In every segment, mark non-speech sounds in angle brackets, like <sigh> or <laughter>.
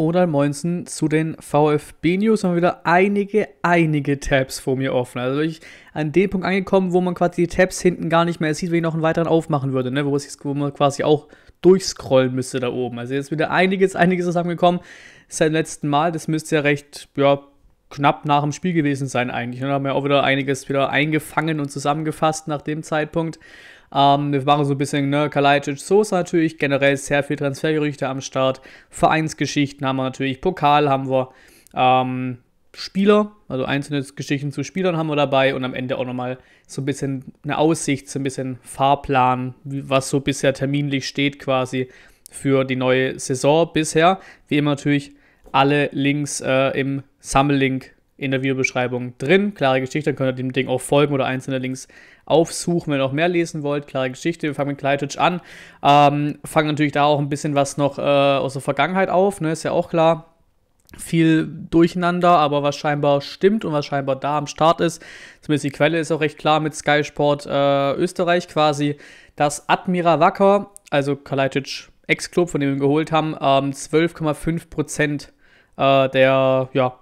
Oder Moinsen zu den VfB-News haben wieder einige, einige Tabs vor mir offen. Also ich an dem Punkt angekommen, wo man quasi die Tabs hinten gar nicht mehr sieht, wenn ich noch einen weiteren aufmachen würde, ne? wo, wo man quasi auch durchscrollen müsste da oben. Also jetzt wieder einiges, einiges zusammengekommen seit dem letzten Mal. Das müsste ja recht, ja, knapp nach dem Spiel gewesen sein eigentlich. Und da haben wir auch wieder einiges wieder eingefangen und zusammengefasst nach dem Zeitpunkt. Ähm, wir machen so ein bisschen ne, Kalajdzic, Sosa natürlich, generell sehr viel Transfergerüchte am Start. Vereinsgeschichten haben wir natürlich, Pokal haben wir. Ähm, Spieler, also einzelne Geschichten zu Spielern haben wir dabei und am Ende auch nochmal so ein bisschen eine Aussicht, so ein bisschen Fahrplan, was so bisher terminlich steht quasi für die neue Saison bisher. Wie immer natürlich alle Links äh, im Sammellink in der Videobeschreibung drin. Klare Geschichte, dann könnt ihr dem Ding auch folgen oder einzelne Links aufsuchen, wenn ihr noch mehr lesen wollt. Klare Geschichte, wir fangen mit Kleititsch an. Ähm, fangen natürlich da auch ein bisschen was noch äh, aus der Vergangenheit auf, ne? ist ja auch klar viel Durcheinander, aber was scheinbar stimmt und was scheinbar da am Start ist, zumindest die Quelle ist auch recht klar mit Sky Sport äh, Österreich quasi, dass Admira Wacker, also Kalajdzic Ex-Club, von dem wir ihn geholt haben, ähm, 12,5% äh, der ja,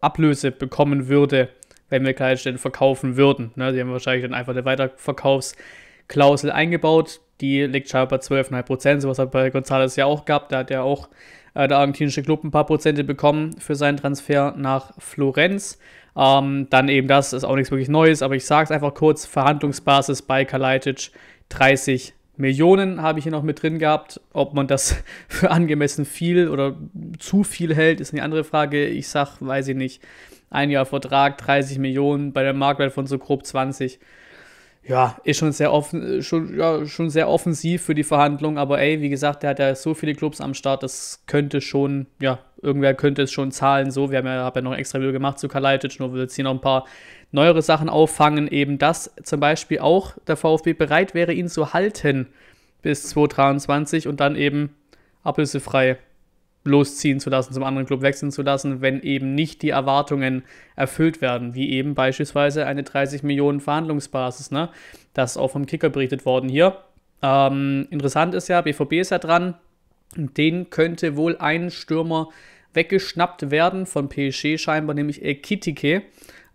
Ablöse bekommen würde wenn wir Kaltstände verkaufen würden. Ne? Sie haben wahrscheinlich dann einfach eine Weiterverkaufsklausel eingebaut. Die liegt scheinbar bei 12,5 Prozent. Sowas hat bei González ja auch gehabt. Da hat ja auch äh, der argentinische Club ein paar Prozente bekommen für seinen Transfer nach Florenz. Ähm, dann eben das, ist auch nichts wirklich Neues, aber ich sage es einfach kurz: Verhandlungsbasis bei Kalajdzic 30 Millionen habe ich hier noch mit drin gehabt. Ob man das <laughs> für angemessen viel oder zu viel hält, ist eine andere Frage. Ich sage, weiß ich nicht, ein Jahr Vertrag, 30 Millionen, bei der Marktwert von so grob 20 ja, ist schon sehr offen, äh, schon, ja, schon sehr offensiv für die Verhandlung, aber ey, wie gesagt, der hat ja so viele Clubs am Start, das könnte schon, ja, irgendwer könnte es schon zahlen. So, wir haben ja, haben ja noch ein extra Video gemacht zu Kalaitic, nur wir jetzt hier noch ein paar neuere Sachen auffangen, eben dass zum Beispiel auch der VfB bereit wäre, ihn zu halten bis 2023 und dann eben ablösefrei losziehen zu lassen, zum anderen Club wechseln zu lassen, wenn eben nicht die Erwartungen erfüllt werden, wie eben beispielsweise eine 30 Millionen Verhandlungsbasis. Ne? Das ist auch vom Kicker berichtet worden hier. Ähm, interessant ist ja, BVB ist ja dran. Den könnte wohl ein Stürmer weggeschnappt werden von PSG, scheinbar nämlich Ekitike.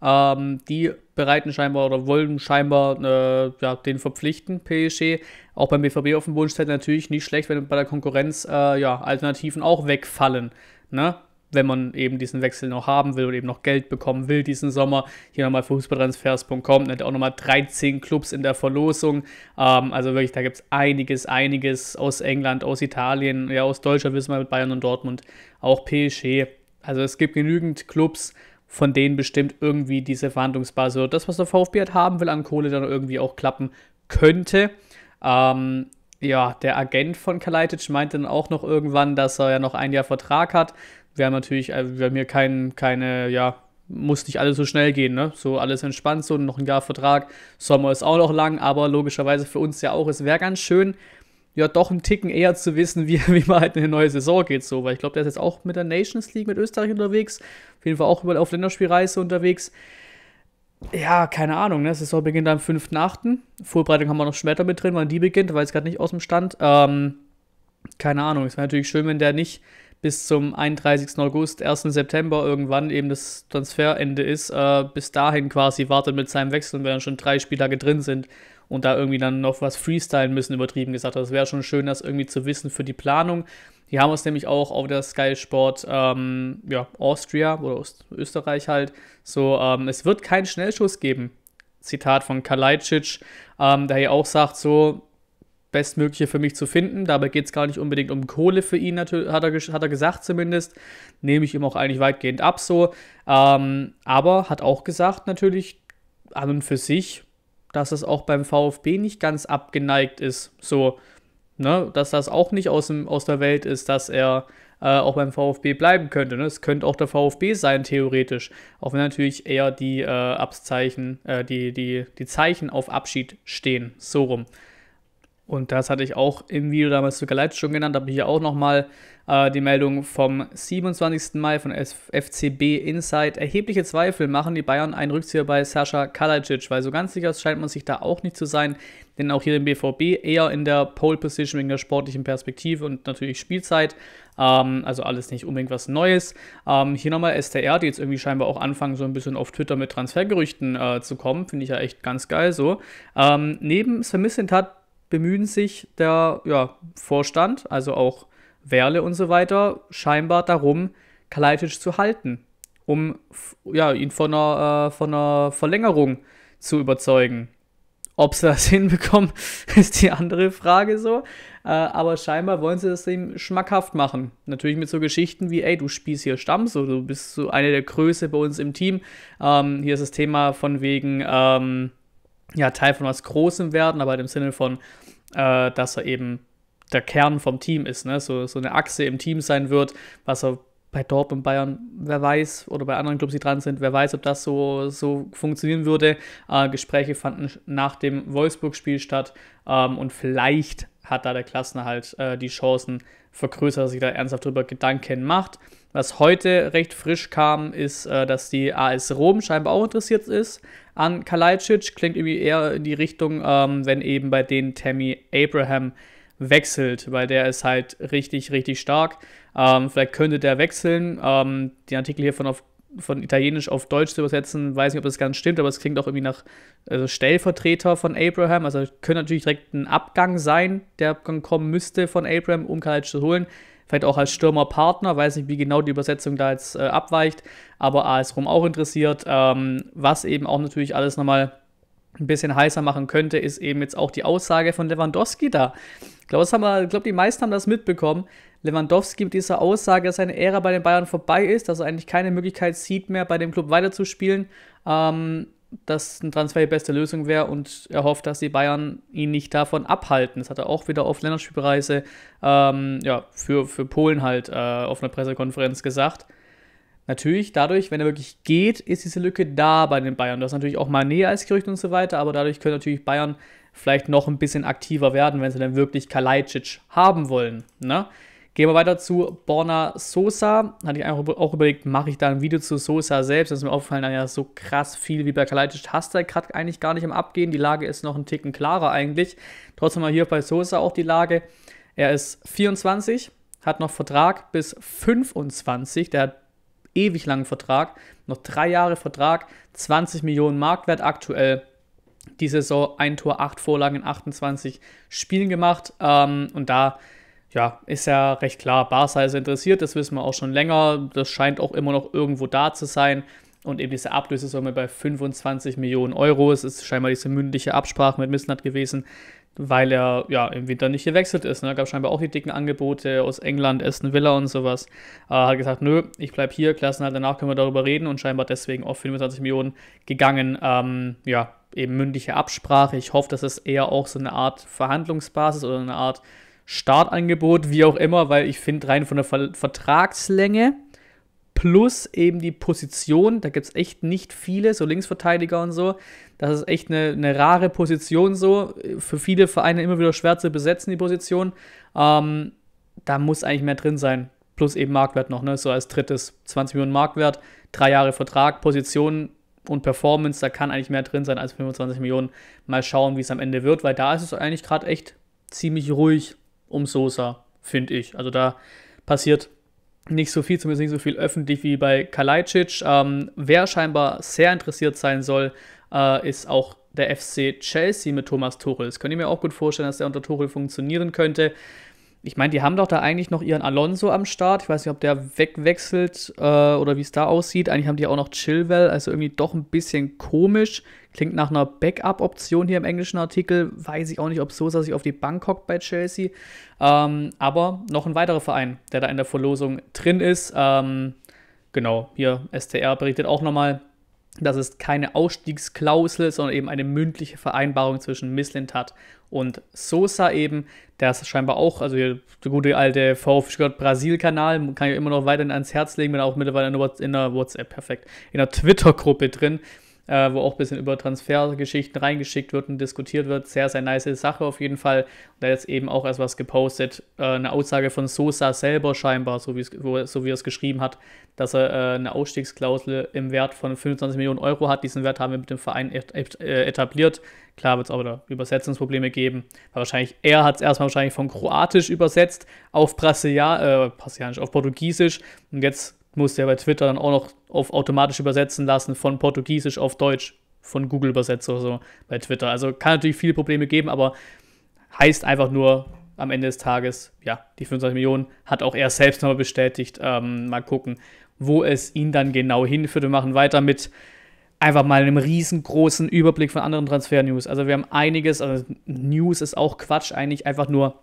Ähm, die bereiten scheinbar oder wollen scheinbar äh, ja, den verpflichten, PSG. Auch beim BVB auf dem Wunsch steht natürlich nicht schlecht, wenn bei der Konkurrenz äh, ja, Alternativen auch wegfallen. Ne? Wenn man eben diesen Wechsel noch haben will und eben noch Geld bekommen will diesen Sommer. Hier nochmal fußballtransfers.com, hat auch nochmal 13 Clubs in der Verlosung. Ähm, also wirklich, da gibt es einiges, einiges aus England, aus Italien, ja aus Deutschland wissen wir mit Bayern und Dortmund, auch PSG. Also es gibt genügend Clubs, von denen bestimmt irgendwie diese Verhandlungsbasis oder das, was der VfB halt haben will an Kohle, dann irgendwie auch klappen könnte. Ähm, ja, der Agent von Kalajdzic meinte dann auch noch irgendwann, dass er ja noch ein Jahr Vertrag hat. Wir haben natürlich, äh, wir haben hier kein, keine, ja, muss nicht alles so schnell gehen, ne? So alles entspannt, so noch ein Jahr Vertrag. Sommer ist auch noch lang, aber logischerweise für uns ja auch, es wäre ganz schön, ja doch einen Ticken eher zu wissen, wie, <laughs> wie man halt in eine neue Saison geht, so, weil ich glaube, der ist jetzt auch mit der Nations League mit Österreich unterwegs, auf jeden Fall auch überall auf Länderspielreise unterwegs. Ja, keine Ahnung, ne? Saison beginnt am 5.8. Vorbereitung haben wir noch später mit drin, wann die beginnt, weiß gerade nicht aus dem Stand. Ähm, keine Ahnung, es wäre natürlich schön, wenn der nicht bis zum 31. August, 1. September irgendwann eben das Transferende ist, äh, bis dahin quasi wartet mit seinem Wechsel, wenn dann schon drei Spieler drin sind und da irgendwie dann noch was freestylen müssen, übertrieben gesagt. Das also, wäre schon schön, das irgendwie zu wissen für die Planung. Die haben uns nämlich auch auf der Sky Sport ähm, ja, Austria oder Ost Österreich halt so, ähm, es wird keinen Schnellschuss geben. Zitat von Kalajdzic, ähm, der hier auch sagt so, bestmögliche für mich zu finden. Dabei geht es gar nicht unbedingt um Kohle für ihn, hat er, hat er gesagt zumindest. Nehme ich ihm auch eigentlich weitgehend ab so. Ähm, aber hat auch gesagt natürlich, an und für sich dass es auch beim VfB nicht ganz abgeneigt ist. So, ne, dass das auch nicht aus, dem, aus der Welt ist, dass er äh, auch beim VfB bleiben könnte. Ne? Es könnte auch der VfB sein, theoretisch. Auch wenn natürlich eher die äh, Abzeichen, äh, die, die, die Zeichen auf Abschied stehen. So rum. Und das hatte ich auch im Video damals zur Galeit schon genannt, aber hier auch nochmal äh, die Meldung vom 27. Mai von FCB Insight. Erhebliche Zweifel machen die Bayern einen Rückzieher bei Sascha Kalajic, weil so ganz sicher scheint man sich da auch nicht zu sein, denn auch hier im BVB eher in der Pole Position wegen der sportlichen Perspektive und natürlich Spielzeit. Ähm, also alles nicht unbedingt was Neues. Ähm, hier nochmal STR, die jetzt irgendwie scheinbar auch anfangen, so ein bisschen auf Twitter mit Transfergerüchten äh, zu kommen. Finde ich ja echt ganz geil so. Ähm, neben Svermissin hat bemühen sich der ja, Vorstand, also auch Werle und so weiter, scheinbar darum, Kalaitic zu halten, um ja, ihn von einer, äh, von einer Verlängerung zu überzeugen. Ob sie das <laughs> hinbekommen, ist die andere Frage so. Äh, aber scheinbar wollen sie das ihm schmackhaft machen. Natürlich mit so Geschichten wie, ey, du spielst hier Stamm, so, du bist so eine der Größe bei uns im Team. Ähm, hier ist das Thema von wegen, ähm, ja, Teil von was Großem werden, aber im Sinne von, äh, dass er eben der Kern vom Team ist, ne? so, so eine Achse im Team sein wird, was er bei Dortmund, Bayern, wer weiß, oder bei anderen Clubs, die dran sind, wer weiß, ob das so, so funktionieren würde. Äh, Gespräche fanden nach dem Wolfsburg-Spiel statt ähm, und vielleicht hat da der Klassenerhalt äh, die Chancen vergrößert, dass sich da ernsthaft darüber Gedanken macht. Was heute recht frisch kam, ist, äh, dass die AS Rom scheinbar auch interessiert ist an Kalajdzic. Klingt irgendwie eher in die Richtung, ähm, wenn eben bei denen Tammy Abraham wechselt, weil der ist halt richtig, richtig stark. Ähm, vielleicht könnte der wechseln. Ähm, den Artikel hier von, auf, von Italienisch auf Deutsch zu übersetzen, weiß nicht, ob das ganz stimmt, aber es klingt auch irgendwie nach also Stellvertreter von Abraham. Also könnte natürlich direkt ein Abgang sein, der kommen müsste von Abraham, um Kalajdzic zu holen vielleicht auch als Stürmerpartner, weiß nicht, wie genau die Übersetzung da jetzt äh, abweicht, aber AS Rom auch interessiert. Ähm, was eben auch natürlich alles nochmal ein bisschen heißer machen könnte, ist eben jetzt auch die Aussage von Lewandowski da. Ich glaube, glaub, die meisten haben das mitbekommen. Lewandowski mit dieser Aussage, dass seine Ära bei den Bayern vorbei ist, dass er eigentlich keine Möglichkeit sieht mehr, bei dem Club weiterzuspielen. Ähm, dass ein Transfer die beste Lösung wäre und er hofft, dass die Bayern ihn nicht davon abhalten. Das hat er auch wieder auf Länderspielreise ähm, ja, für, für Polen halt äh, auf einer Pressekonferenz gesagt. Natürlich, dadurch, wenn er wirklich geht, ist diese Lücke da bei den Bayern. Du hast natürlich auch mal Nähe als Gerücht und so weiter, aber dadurch können natürlich Bayern vielleicht noch ein bisschen aktiver werden, wenn sie dann wirklich Kalajdzic haben wollen. Ne? Gehen wir weiter zu Borna Sosa. Hatte ich auch überlegt, mache ich da ein Video zu Sosa selbst. Das ist mir aufgefallen, naja, so krass viel wie bei Kaleidisch hast du gerade eigentlich gar nicht am Abgehen. Die Lage ist noch ein Ticken klarer eigentlich. Trotzdem mal hier bei Sosa auch die Lage. Er ist 24, hat noch Vertrag bis 25. Der hat ewig langen Vertrag. Noch drei Jahre Vertrag, 20 Millionen Marktwert aktuell die Saison ein Tor, acht Vorlagen in 28 Spielen gemacht. Ähm, und da ja, ist ja recht klar, Barca ist interessiert, das wissen wir auch schon länger. Das scheint auch immer noch irgendwo da zu sein. Und eben diese Ablösesumme bei 25 Millionen Euro. Es ist scheinbar diese mündliche Absprache mit Missnat gewesen, weil er ja im Winter nicht gewechselt ist. Da ne? gab es scheinbar auch die dicken Angebote aus England, Aston Villa und sowas. Er äh, hat gesagt, nö, ich bleibe hier, Klassenhalt, danach können wir darüber reden und scheinbar deswegen auf 25 Millionen gegangen. Ähm, ja, eben mündliche Absprache. Ich hoffe, dass es eher auch so eine Art Verhandlungsbasis oder eine Art Startangebot, wie auch immer, weil ich finde, rein von der Ver Vertragslänge plus eben die Position, da gibt es echt nicht viele, so Linksverteidiger und so. Das ist echt eine, eine rare Position so. Für viele Vereine immer wieder schwer zu besetzen, die Position. Ähm, da muss eigentlich mehr drin sein. Plus eben Marktwert noch, ne? So als drittes 20 Millionen Marktwert, drei Jahre Vertrag, Position und Performance, da kann eigentlich mehr drin sein als 25 Millionen. Mal schauen, wie es am Ende wird, weil da ist es eigentlich gerade echt ziemlich ruhig um Sosa, finde ich. Also da passiert nicht so viel, zumindest nicht so viel öffentlich wie bei Kalajdzic. Ähm, wer scheinbar sehr interessiert sein soll, äh, ist auch der FC Chelsea mit Thomas Tuchel. Das könnte ich mir auch gut vorstellen, dass der unter Tuchel funktionieren könnte ich meine, die haben doch da eigentlich noch ihren Alonso am Start. Ich weiß nicht, ob der wegwechselt äh, oder wie es da aussieht. Eigentlich haben die auch noch Chilwell, also irgendwie doch ein bisschen komisch. Klingt nach einer Backup-Option hier im englischen Artikel. Weiß ich auch nicht, ob Sosa sich auf die Bank hockt bei Chelsea. Ähm, aber noch ein weiterer Verein, der da in der Verlosung drin ist. Ähm, genau, hier STR berichtet auch nochmal das ist keine Ausstiegsklausel, sondern eben eine mündliche Vereinbarung zwischen Mislintat und Sosa eben. Der ist scheinbar auch, also der gute alte VfG Brasil-Kanal, kann ich immer noch weiterhin ans Herz legen, bin auch mittlerweile in der WhatsApp, perfekt, in der Twitter-Gruppe drin, äh, wo auch ein bisschen über Transfergeschichten reingeschickt wird und diskutiert wird. Sehr, sehr nice Sache auf jeden Fall. Und da jetzt eben auch erst was gepostet, äh, eine Aussage von Sosa selber scheinbar, so, wo, so wie er es geschrieben hat, dass er äh, eine Ausstiegsklausel im Wert von 25 Millionen Euro hat. Diesen Wert haben wir mit dem Verein äh, etabliert. Klar wird es aber da Übersetzungsprobleme geben. Weil wahrscheinlich, er hat es erstmal wahrscheinlich von Kroatisch übersetzt auf Brasilia, äh, Brasilianisch, auf Portugiesisch. Und jetzt musste er bei Twitter dann auch noch auf automatisch übersetzen lassen von Portugiesisch auf Deutsch von Google Übersetzer so bei Twitter. Also kann natürlich viele Probleme geben, aber heißt einfach nur am Ende des Tages, ja, die 25 Millionen hat auch er selbst nochmal bestätigt. Ähm, mal gucken, wo es ihn dann genau hinführt. Wir machen weiter mit einfach mal einem riesengroßen Überblick von anderen Transfer-News. Also wir haben einiges, also News ist auch Quatsch eigentlich, einfach nur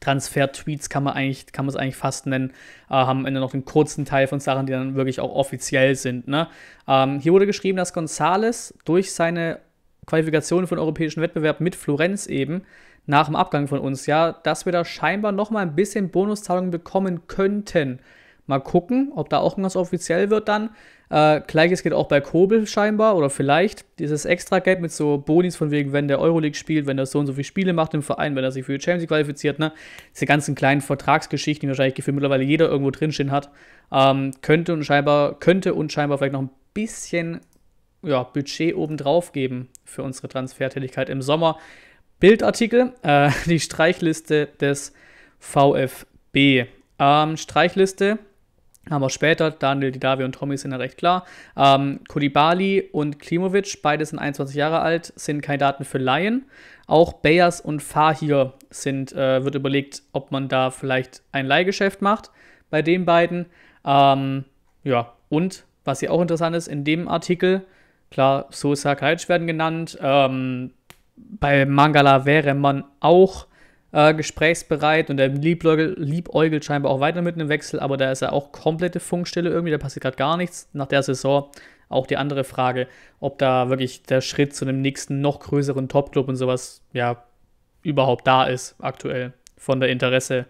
Transfer-Tweets kann man eigentlich, kann man es eigentlich fast nennen, äh, haben am Ende noch den kurzen Teil von Sachen, die dann wirklich auch offiziell sind. Ne? Ähm, hier wurde geschrieben, dass Gonzales durch seine Qualifikation für den europäischen Wettbewerb mit Florenz eben nach dem Abgang von uns, ja, dass wir da scheinbar nochmal ein bisschen Bonuszahlungen bekommen könnten. Mal gucken, ob da auch irgendwas offiziell wird dann. Äh, Gleiches geht auch bei Kobel scheinbar oder vielleicht. Dieses Extra-Geld mit so Bonis von wegen, wenn der Euroleague spielt, wenn er so und so viele Spiele macht im Verein, wenn er sich für die Champions League qualifiziert, ne? Diese ganzen kleinen Vertragsgeschichten, die wahrscheinlich gefühlt mittlerweile jeder irgendwo drinstehen hat, ähm, könnte und scheinbar, könnte und scheinbar vielleicht noch ein bisschen ja, Budget obendrauf geben für unsere Transfertätigkeit im Sommer. Bildartikel, äh, <laughs> die Streichliste des VfB. Ähm, Streichliste haben wir später, Daniel Didavi und Tommy sind ja recht klar. Ähm, Kulibali und Klimovic, beide sind 21 Jahre alt, sind Kandidaten für Laien. Auch Bayers und Fahir sind, äh, wird überlegt, ob man da vielleicht ein Leihgeschäft macht bei den beiden. Ähm, ja, und was hier auch interessant ist, in dem Artikel, klar, Sosa Kalsch werden genannt. Ähm, bei Mangala wäre man auch äh, gesprächsbereit und er liebäugelt, liebäugelt scheinbar auch weiter mit einem Wechsel, aber da ist er auch komplette Funkstelle irgendwie, da passiert gerade gar nichts. Nach der Saison auch die andere Frage, ob da wirklich der Schritt zu einem nächsten, noch größeren Topclub und sowas ja überhaupt da ist aktuell von der Interesse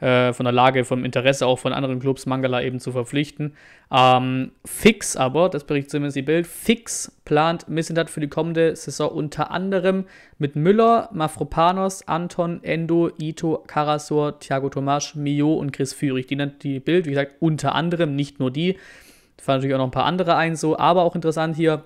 äh, von der Lage, vom Interesse auch von anderen Clubs Mangala eben zu verpflichten. Ähm, fix aber, das berichtet zumindest die Bild, fix plant Missendat für die kommende Saison unter anderem mit Müller, Mafropanos, Anton, Endo, Ito, Karasor, Thiago Tomas, Mio und Chris Führig. Die nennt die Bild, wie gesagt, unter anderem, nicht nur die. Da fallen natürlich auch noch ein paar andere ein, so, aber auch interessant hier,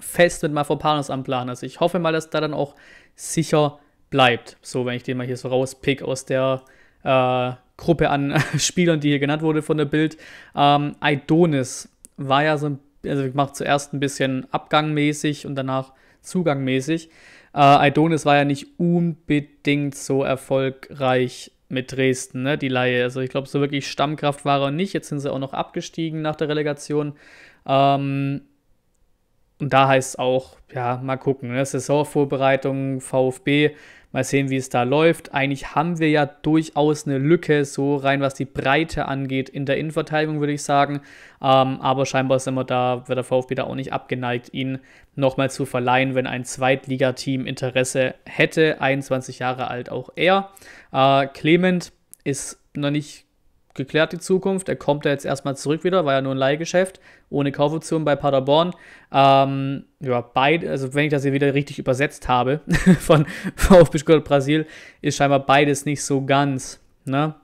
fest mit Mafropanos am Plan. Also ich hoffe mal, dass da dann auch sicher bleibt. So, wenn ich den mal hier so rauspick aus der äh, Gruppe an <laughs> Spielern, die hier genannt wurde von der Bild. Ähm, Idonis war ja so ein, also macht zuerst ein bisschen abgangmäßig und danach zugangmäßig. Äh, Idonis war ja nicht unbedingt so erfolgreich mit Dresden, ne, die Laie. Also ich glaube, so wirklich Stammkraft war er nicht. Jetzt sind sie auch noch abgestiegen nach der Relegation. Ähm, und da heißt es auch, ja, mal gucken, ne? Saisonvorbereitung, VfB Mal sehen, wie es da läuft. Eigentlich haben wir ja durchaus eine Lücke, so rein was die Breite angeht, in der Innenverteidigung, würde ich sagen. Ähm, aber scheinbar sind wir da, wird der VfB da auch nicht abgeneigt, ihn nochmal zu verleihen, wenn ein Zweitligateam Interesse hätte. 21 Jahre alt auch er. Äh, Clement ist noch nicht geklärt die Zukunft. Er kommt da jetzt erstmal zurück wieder, war ja nur ein Leihgeschäft, ohne Kaufoption bei Paderborn. Ähm, ja, beide, also wenn ich das hier wieder richtig übersetzt habe, <laughs> von VfB Stuttgart Brasil, ist scheinbar beides nicht so ganz, ne?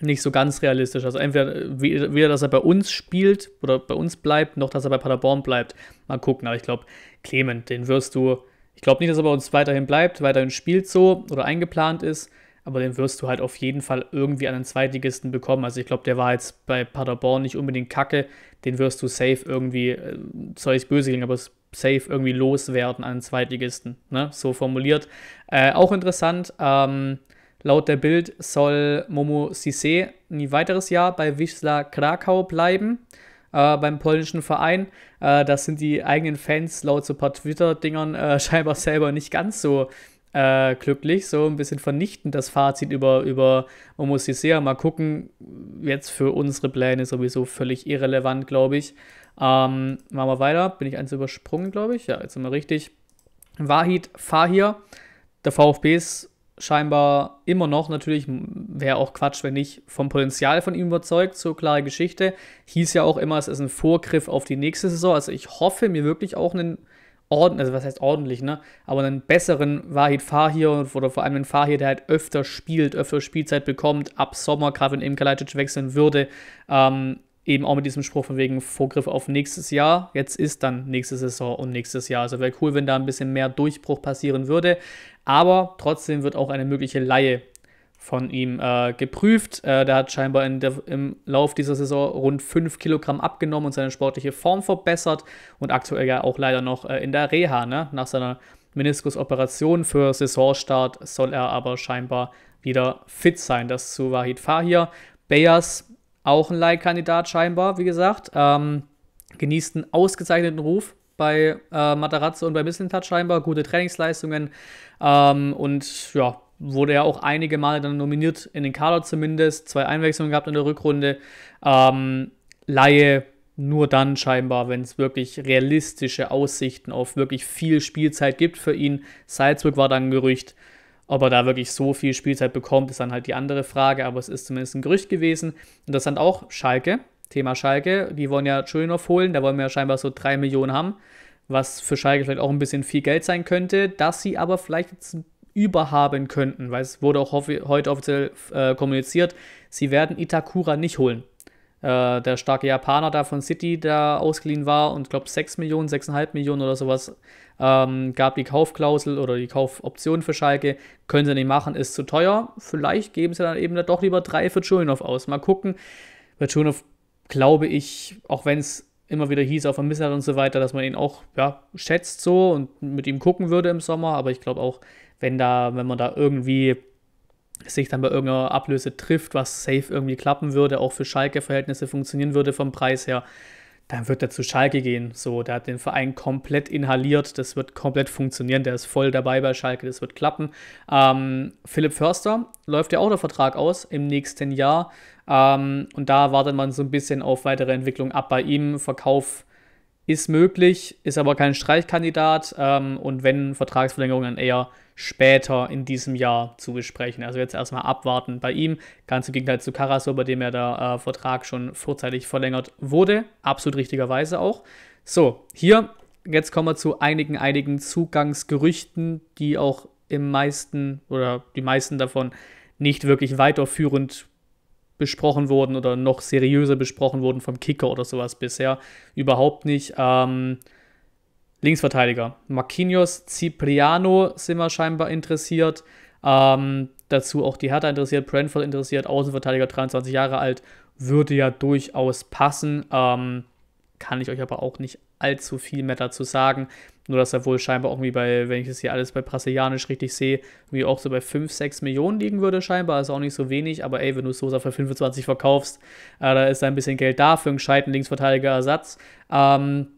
Nicht so ganz realistisch. Also entweder weder, dass er bei uns spielt oder bei uns bleibt, noch dass er bei Paderborn bleibt. Mal gucken, aber ich glaube, Clement, den wirst du. Ich glaube nicht, dass er bei uns weiterhin bleibt, weiterhin spielt so oder eingeplant ist aber den wirst du halt auf jeden Fall irgendwie an den Zweitligisten bekommen. Also ich glaube, der war jetzt bei Paderborn nicht unbedingt kacke, den wirst du safe irgendwie, äh, soll ich böse klingen, aber safe irgendwie loswerden an den Zweitligisten, ne? so formuliert. Äh, auch interessant, ähm, laut der Bild soll Momo Sisse ein weiteres Jahr bei Wisla Krakau bleiben. Äh, beim polnischen Verein. Äh, das sind die eigenen Fans laut so ein paar Twitter-Dingern äh, <laughs> scheinbar selber nicht ganz so äh, glücklich. So ein bisschen vernichtend das Fazit über, über Omos Isea. Mal gucken, jetzt für unsere Pläne sowieso völlig irrelevant, glaube ich. Ähm, machen wir weiter. Bin ich eins übersprungen, glaube ich? Ja, jetzt sind wir richtig. Wahid Fahir, der VfB ist scheinbar immer noch, natürlich wäre auch Quatsch, wenn nicht, vom Potenzial von ihm überzeugt, so klare Geschichte. Hieß ja auch immer, es ist ein Vorgriff auf die nächste Saison. Also ich hoffe mir wirklich auch einen ordentlich, also was heißt ordentlich, ne? Aber einen besseren Wahid Fahir oder vor allem einen Fahir, der halt öfter spielt, öfter Spielzeit bekommt, ab Sommer, gerade wenn eben Kalajic wechseln würde, ähm, eben auch mit diesem Spruch von wegen Vorgriff auf nächstes Jahr. Jetzt ist dann nächste Saison und nächstes Jahr. Also wäre cool, wenn da ein bisschen mehr Durchbruch passieren würde. Aber trotzdem wird auch eine mögliche Laie von ihm äh, geprüft. Äh, der hat scheinbar der, im Lauf dieser Saison rund 5 Kilogramm abgenommen und seine sportliche Form verbessert und aktuell ja auch leider noch äh, in der Reha. Ne? Nach seiner Meniskusoperation für Saisonstart soll er aber scheinbar wieder fit sein. Das zu Wahid Fahir. Bayers, auch ein Leihkandidat scheinbar, wie gesagt, ähm, genießt einen ausgezeichneten Ruf bei äh, Matarazzo und bei Mislintat scheinbar, gute Trainingsleistungen ähm, und ja, wurde ja auch einige Male dann nominiert in den Kader zumindest, zwei Einwechslungen gehabt in der Rückrunde. Ähm, Laie nur dann scheinbar, wenn es wirklich realistische Aussichten auf wirklich viel Spielzeit gibt für ihn. Salzburg war dann ein Gerücht. Ob er da wirklich so viel Spielzeit bekommt, ist dann halt die andere Frage, aber es ist zumindest ein Gerücht gewesen. Interessant auch Schalke, Thema Schalke. Die wollen ja Schönhoff holen, da wollen wir ja scheinbar so 3 Millionen haben, was für Schalke vielleicht auch ein bisschen viel Geld sein könnte, dass sie aber vielleicht jetzt ein überhaben könnten, weil es wurde auch heute offiziell äh, kommuniziert, sie werden Itakura nicht holen. Äh, der starke Japaner da von City, der ausgeliehen war und glaube 6 Millionen, 6,5 Millionen oder sowas, ähm, gab die Kaufklausel oder die Kaufoption für Schalke. Können sie nicht machen, ist zu teuer. Vielleicht geben sie dann eben doch lieber 3 für Tschulnov aus. Mal gucken. Bei Tschulnov glaube ich, auch wenn es immer wieder hieß, auf Vermisser und so weiter, dass man ihn auch ja, schätzt so und mit ihm gucken würde im Sommer, aber ich glaube auch, wenn da, wenn man da irgendwie sich dann bei irgendeiner Ablöse trifft, was safe irgendwie klappen würde, auch für Schalke-Verhältnisse funktionieren würde vom Preis her, dann wird er zu Schalke gehen. So, der hat den Verein komplett inhaliert, das wird komplett funktionieren, der ist voll dabei bei Schalke, das wird klappen. Ähm, Philipp Förster läuft ja auch der Vertrag aus im nächsten Jahr ähm, und da wartet man so ein bisschen auf weitere Entwicklung ab bei ihm, Verkauf ist möglich, ist aber kein Streichkandidat ähm, und wenn Vertragsverlängerung dann eher später in diesem Jahr zu besprechen. Also jetzt erstmal abwarten bei ihm. Ganz im Gegenteil zu Karasor, bei dem ja der äh, Vertrag schon vorzeitig verlängert wurde. Absolut richtigerweise auch. So, hier, jetzt kommen wir zu einigen, einigen Zugangsgerüchten, die auch im meisten oder die meisten davon nicht wirklich weiterführend besprochen wurden oder noch seriöser besprochen wurden vom Kicker oder sowas bisher. Überhaupt nicht. Ähm, Linksverteidiger. Marquinhos, Cipriano sind wir scheinbar interessiert. Ähm, dazu auch die Hertha interessiert, Brentford interessiert, Außenverteidiger 23 Jahre alt, würde ja durchaus passen. Ähm, kann ich euch aber auch nicht allzu viel mehr dazu sagen. Nur, dass er wohl scheinbar irgendwie bei, wenn ich das hier alles bei Brasilianisch richtig sehe, irgendwie auch so bei 5, 6 Millionen liegen würde, scheinbar. Also auch nicht so wenig, aber ey, wenn du Sosa für 25 verkaufst, äh, da ist ein bisschen Geld da für einen gescheiten Linksverteidigerersatz. Ähm,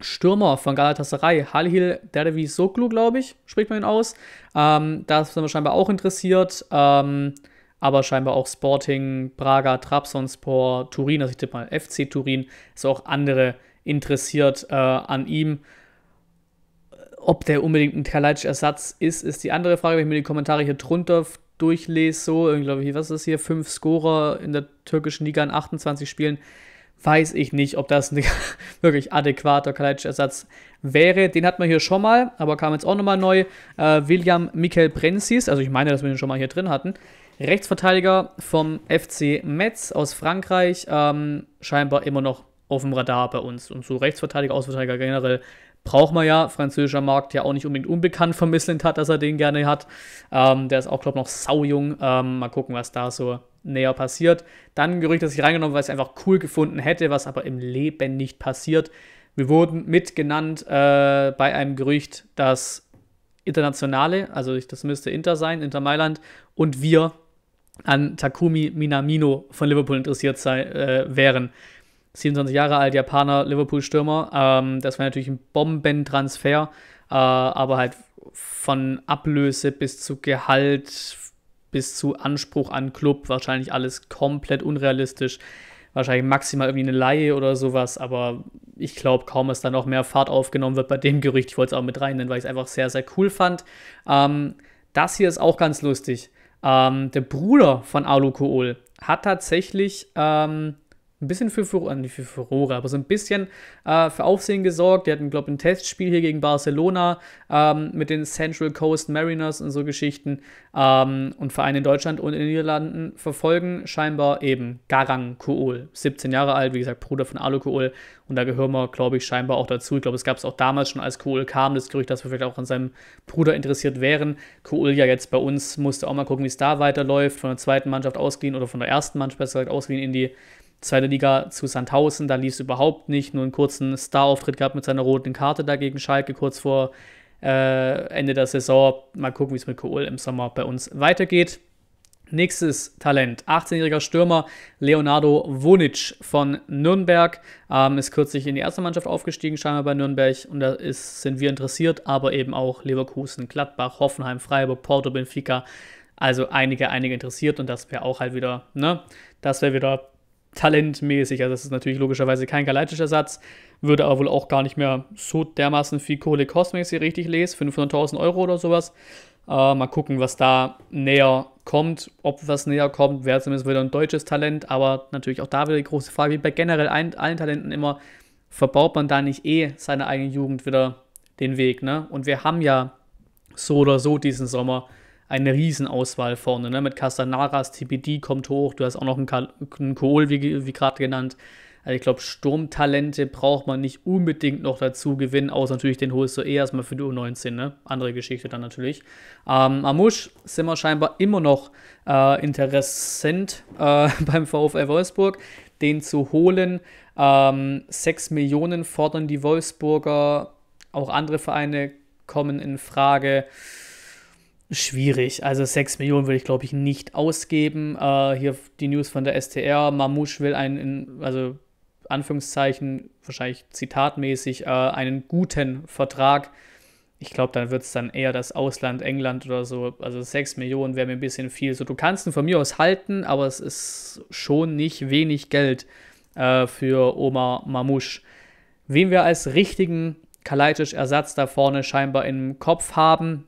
Stürmer von Galatasaray, Halil Derdevi Soklu, glaube ich, spricht man ihn aus. Ähm, da ist man scheinbar auch interessiert. Ähm, aber scheinbar auch Sporting, Braga, Trabzonspor, Turin, also ich tippe mal FC Turin, ist auch andere interessiert äh, an ihm. Ob der unbedingt ein Kalajdzic-Ersatz ist, ist die andere Frage. Wenn ich mir die Kommentare hier drunter durchlese, so, irgendwie, was ist hier, fünf Scorer in der türkischen Liga in 28 Spielen, weiß ich nicht, ob das ein <laughs> wirklich adäquater Kalajdzic-Ersatz wäre. Den hat man hier schon mal, aber kam jetzt auch nochmal neu. Äh, William Mikel Brenzis, also ich meine, dass wir den schon mal hier drin hatten, Rechtsverteidiger vom FC Metz aus Frankreich, ähm, scheinbar immer noch auf dem Radar bei uns. Und so Rechtsverteidiger, Ausverteidiger generell braucht man ja. Französischer Markt ja auch nicht unbedingt unbekannt vermisselnd hat, dass er den gerne hat. Ähm, der ist auch, glaube ich, noch saujung. Ähm, mal gucken, was da so näher passiert. Dann ein Gerücht, das ich reingenommen weil ich es einfach cool gefunden hätte, was aber im Leben nicht passiert. Wir wurden mitgenannt äh, bei einem Gerücht, dass Internationale, also das müsste Inter sein, Inter Mailand, und wir an Takumi Minamino von Liverpool interessiert sein, äh, wären. 27 Jahre alt, Japaner, Liverpool-Stürmer. Ähm, das wäre natürlich ein Bombentransfer, äh, aber halt von Ablöse bis zu Gehalt, bis zu Anspruch an Club, wahrscheinlich alles komplett unrealistisch. Wahrscheinlich maximal irgendwie eine Laie oder sowas, aber ich glaube kaum, dass da noch mehr Fahrt aufgenommen wird bei dem Gerücht. Ich wollte es auch mit rein nennen, weil ich es einfach sehr, sehr cool fand. Ähm, das hier ist auch ganz lustig. Ähm, der Bruder von Alukool hat tatsächlich ähm, ein bisschen für Furore, nicht für Furore, aber so ein bisschen äh, für Aufsehen gesorgt. Die hatten, glaube ich, ein Testspiel hier gegen Barcelona ähm, mit den Central Coast Mariners und so Geschichten. Ähm, und Vereine in Deutschland und in den Niederlanden verfolgen scheinbar eben Garang Kool, 17 Jahre alt, wie gesagt, Bruder von Alu Kool. Und da gehören wir, glaube ich, scheinbar auch dazu. Ich glaube, es gab es auch damals schon, als Kohl kam, das Gerücht, dass wir vielleicht auch an seinem Bruder interessiert wären. Kohl ja jetzt bei uns musste auch mal gucken, wie es da weiterläuft. Von der zweiten Mannschaft ausgehen oder von der ersten Mannschaft besser gesagt ausgeliehen in die Zweite Liga zu Sandhausen, da lief es überhaupt nicht. Nur einen kurzen Star-Auftritt gehabt mit seiner roten Karte dagegen Schalke kurz vor äh, Ende der Saison. Mal gucken, wie es mit Kohl im Sommer bei uns weitergeht. Nächstes Talent, 18-jähriger Stürmer Leonardo Wonic von Nürnberg, ähm, ist kürzlich in die erste Mannschaft aufgestiegen, scheinbar bei Nürnberg. Und da ist, sind wir interessiert, aber eben auch Leverkusen, Gladbach, Hoffenheim, Freiburg, Porto, Benfica. Also einige, einige interessiert und das wäre auch halt wieder, ne, das wäre wieder talentmäßig. Also das ist natürlich logischerweise kein galaktischer Satz, würde aber wohl auch gar nicht mehr so dermaßen viel Kohle kosten, wenn ich sie richtig lese, 500.000 Euro oder sowas. Äh, mal gucken, was da näher kommt, ob was näher kommt, wäre zumindest wieder ein deutsches Talent, aber natürlich auch da wieder die große Frage, wie bei generell allen, allen Talenten immer, verbaut man da nicht eh seine eigene Jugend wieder den Weg, ne? Und wir haben ja so oder so diesen Sommer eine Riesenauswahl vorne, ne? Mit Castanaras, TPD kommt hoch, du hast auch noch einen, Kohl, wie, wie gerade genannt. Also ich glaube, Sturmtalente braucht man nicht unbedingt noch dazu gewinnen, außer natürlich den holst du eh erstmal für die U19, ne? Andere Geschichte dann natürlich. Ähm, Amusch sind wir scheinbar immer noch äh, interessant äh, <laughs> beim VfL Wolfsburg, den zu holen. Ähm, 6 Millionen fordern die Wolfsburger, auch andere Vereine kommen in Frage schwierig. Also 6 Millionen würde ich, glaube ich, nicht ausgeben. Äh, hier die News von der STR. Mamouche will einen, also Anführungszeichen, wahrscheinlich zitatmäßig, äh, einen guten Vertrag. Ich glaube, dann wird es dann eher das Ausland, England oder so. Also 6 Millionen wäre mir ein bisschen viel. So, du kannst ihn von mir aus halten, aber es ist schon nicht wenig Geld äh, für Oma Mamouche. Wen wir als richtigen Kaleitisch-Ersatz da vorne scheinbar im Kopf haben,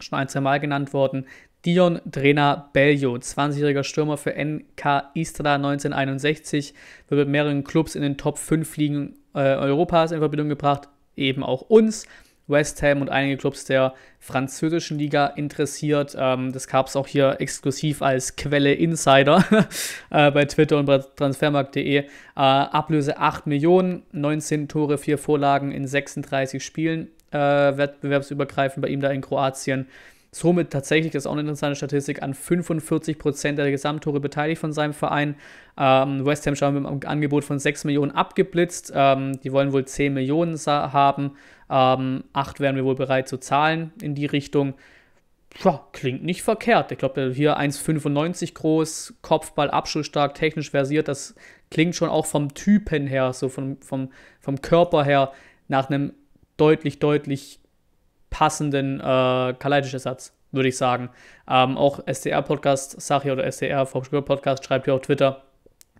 schon ein, zwei Mal genannt worden. Dion Drena Bellio, 20-jähriger Stürmer für NK Istra 1961, wird mit mehreren Clubs in den Top 5 Ligen äh, Europas in Verbindung gebracht, eben auch uns. West Ham und einige Clubs der französischen Liga interessiert. Ähm, das gab es auch hier exklusiv als Quelle Insider <laughs> äh, bei Twitter und bei transfermarkt.de. Äh, Ablöse 8 Millionen, 19 Tore, 4 Vorlagen in 36 Spielen äh, wettbewerbsübergreifend bei ihm da in Kroatien. Somit tatsächlich, das ist auch eine interessante Statistik, an 45% Prozent der Gesamttore beteiligt von seinem Verein. Ähm, West Ham schauen wir mit einem Angebot von 6 Millionen abgeblitzt. Ähm, die wollen wohl 10 Millionen haben. Ähm, 8 wären wir wohl bereit zu zahlen in die Richtung. Tja, klingt nicht verkehrt. Ich glaube, hier 1,95 groß, Kopfball, abschlussstark, technisch versiert. Das klingt schon auch vom Typen her, so vom, vom, vom Körper her, nach einem deutlich, deutlich passenden äh, Kaleidisch-Ersatz, würde ich sagen. Ähm, auch SDR-Podcast, Sachi oder SDR, VfB-Podcast schreibt hier auf Twitter.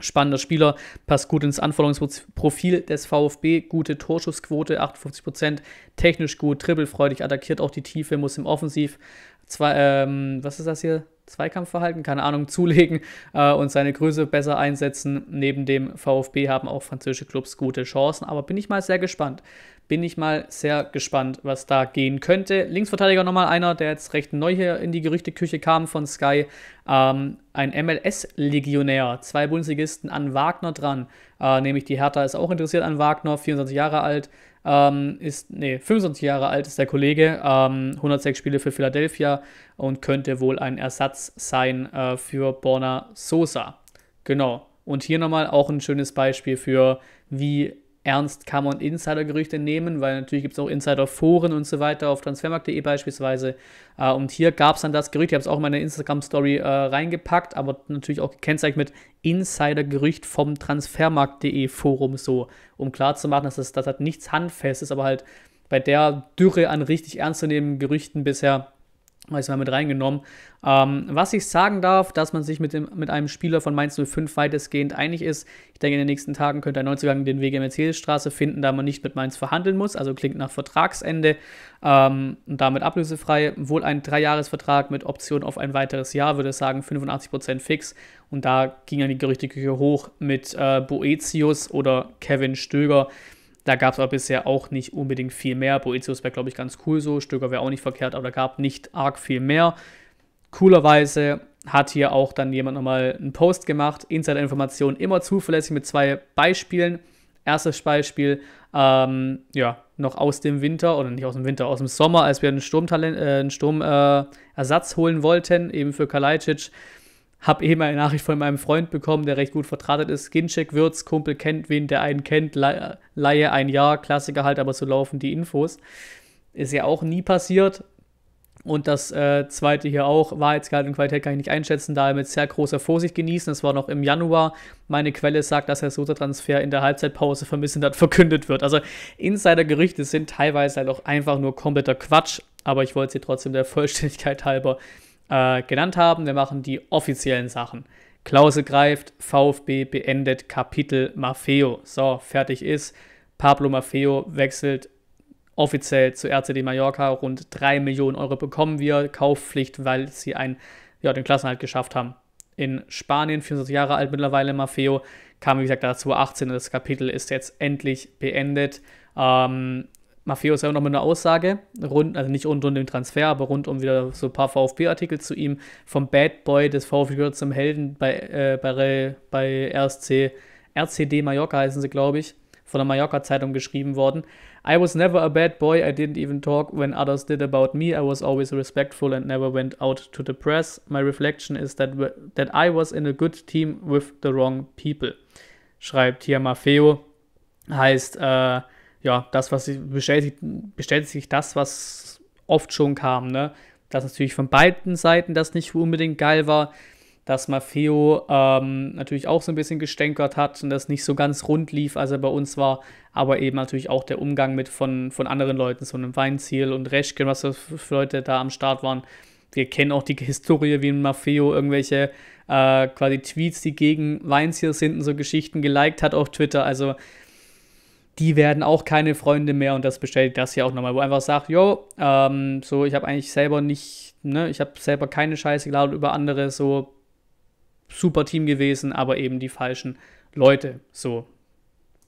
Spannender Spieler, passt gut ins Anforderungsprofil des VfB, gute Torschussquote, 58%, technisch gut, dribbelfreudig, attackiert auch die Tiefe, muss im Offensiv zwei, ähm, was ist das hier? Zweikampfverhalten, keine Ahnung, <laughs> zulegen äh, und seine Größe besser einsetzen. Neben dem VfB haben auch französische Clubs gute Chancen, aber bin ich mal sehr gespannt. Bin ich mal sehr gespannt, was da gehen könnte. Linksverteidiger nochmal einer, der jetzt recht neu hier in die Gerüchteküche kam von Sky. Ähm, ein MLS-Legionär, zwei Bundesligisten an Wagner dran. Äh, nämlich die Hertha ist auch interessiert an Wagner, 24 Jahre alt ähm, ist, nee, 25 Jahre alt ist der Kollege, ähm, 106 Spiele für Philadelphia und könnte wohl ein Ersatz sein äh, für Borna Sosa. Genau. Und hier nochmal auch ein schönes Beispiel für, wie ernst kann man Insider-Gerüchte nehmen, weil natürlich gibt es auch Insider-Foren und so weiter auf transfermarkt.de beispielsweise. Äh, und hier gab es dann das Gerücht, ich habe es auch in meine Instagram-Story äh, reingepackt, aber natürlich auch gekennzeichnet mit Insider-Gerücht vom transfermarkt.de Forum so, um klarzumachen, dass das, das hat nichts Handfestes, ist, aber halt bei der Dürre an richtig ernstzunehmenden Gerüchten bisher das war mit reingenommen. Ähm, was ich sagen darf, dass man sich mit, dem, mit einem Spieler von Mainz 05 weitestgehend einig ist. Ich denke, in den nächsten Tagen könnte ein Neuzugang den Weg in Mercedesstraße finden, da man nicht mit Mainz verhandeln muss. Also klingt nach Vertragsende ähm, und damit ablösefrei. Wohl ein Dreijahresvertrag mit Option auf ein weiteres Jahr, würde ich sagen, 85% fix. Und da ging dann die Gerüchteküche hoch mit äh, Boetius oder Kevin Stöger. Da gab es aber bisher auch nicht unbedingt viel mehr. Boetius wäre, glaube ich, ganz cool so. Stöger wäre auch nicht verkehrt, aber da gab nicht arg viel mehr. Coolerweise hat hier auch dann jemand nochmal einen Post gemacht. Insider-Informationen immer zuverlässig mit zwei Beispielen. Erstes Beispiel, ähm, ja, noch aus dem Winter oder nicht aus dem Winter, aus dem Sommer, als wir einen Sturmersatz äh, einen Sturm, äh, holen wollten, eben für Kalajdzic habe eben eh eine Nachricht von meinem Freund bekommen, der recht gut vertratet ist. Skincheck wird's, Kumpel kennt wen, der einen kennt, Laie ein Jahr, Klassiker halt, aber so laufen die Infos. Ist ja auch nie passiert. Und das äh, zweite hier auch, Wahrheitsgehalt und Qualität kann ich nicht einschätzen, daher mit sehr großer Vorsicht genießen. Das war noch im Januar. Meine Quelle sagt, dass der Sosa-Transfer in der Halbzeitpause vermissend hat <laughs> verkündet wird. Also Insider-Gerüchte sind teilweise halt auch einfach nur kompletter Quatsch, aber ich wollte sie trotzdem der Vollständigkeit halber äh, genannt haben. Wir machen die offiziellen Sachen. Klause greift, VfB beendet Kapitel Maffeo. So, fertig ist. Pablo Maffeo wechselt offiziell zu RCD Mallorca. Rund 3 Millionen Euro bekommen wir. Kaufpflicht, weil sie ein, ja, den Klassenhalt geschafft haben. In Spanien, 24 Jahre alt mittlerweile, Maffeo kam, wie gesagt, dazu 18. und Das Kapitel ist jetzt endlich beendet. Ähm, Maffeo ist ja auch noch mit einer Aussage, rund, also nicht rund um den Transfer, aber rund um wieder so ein paar VfB-Artikel zu ihm, vom Bad Boy des VfB zum Helden bei, äh, bei, bei RSC, RCD Mallorca heißen sie, glaube ich, von der Mallorca-Zeitung geschrieben worden. I was never a bad boy, I didn't even talk when others did about me, I was always respectful and never went out to the press. My reflection is that, that I was in a good team with the wrong people, schreibt hier Maffeo. Heißt, äh, ja, das, was bestätigt, bestätigt sich das, was oft schon kam, ne? Dass natürlich von beiden Seiten das nicht unbedingt geil war, dass Maffeo ähm, natürlich auch so ein bisschen gestänkert hat und das nicht so ganz rund lief, als er bei uns war, aber eben natürlich auch der Umgang mit von, von anderen Leuten, so einem Weinziel und Reschken, was für Leute da am Start waren. Wir kennen auch die Historie, wie Maffeo irgendwelche äh, quasi Tweets, die gegen Weinziel sind so Geschichten geliked hat auf Twitter. Also die werden auch keine Freunde mehr und das bestätigt das hier auch nochmal, wo einfach sagt, yo, ähm, so, ich habe eigentlich selber nicht, ne, ich habe selber keine Scheiße geladen über andere, so super Team gewesen, aber eben die falschen Leute, so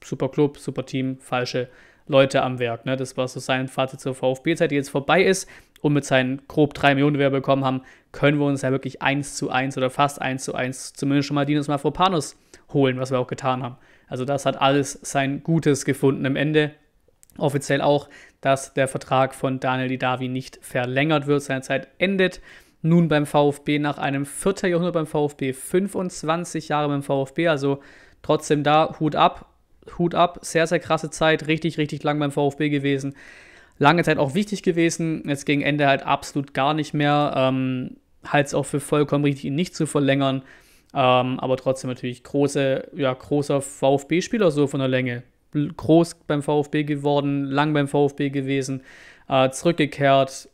super Club, super Team, falsche Leute am Werk, ne, das war so sein Fazit zur VfB-Zeit, die jetzt vorbei ist und mit seinen grob 3 Millionen, die wir bekommen haben, können wir uns ja wirklich 1 zu 1 oder fast 1 zu 1 zumindest schon mal Dinos Mafropanos holen, was wir auch getan haben. Also das hat alles sein Gutes gefunden im Ende. Offiziell auch, dass der Vertrag von Daniel Didavi nicht verlängert wird. Seine Zeit endet nun beim VfB nach einem vierter Jahrhundert beim VfB, 25 Jahre beim VfB. Also trotzdem da, Hut ab, Hut ab. Sehr, sehr krasse Zeit, richtig, richtig lang beim VfB gewesen. Lange Zeit auch wichtig gewesen, jetzt gegen Ende halt absolut gar nicht mehr. Ähm, halt auch für vollkommen richtig, ihn nicht zu verlängern. Ähm, aber trotzdem natürlich große, ja, großer VfB-Spieler so von der Länge. Groß beim VfB geworden, lang beim VfB gewesen, äh, zurückgekehrt,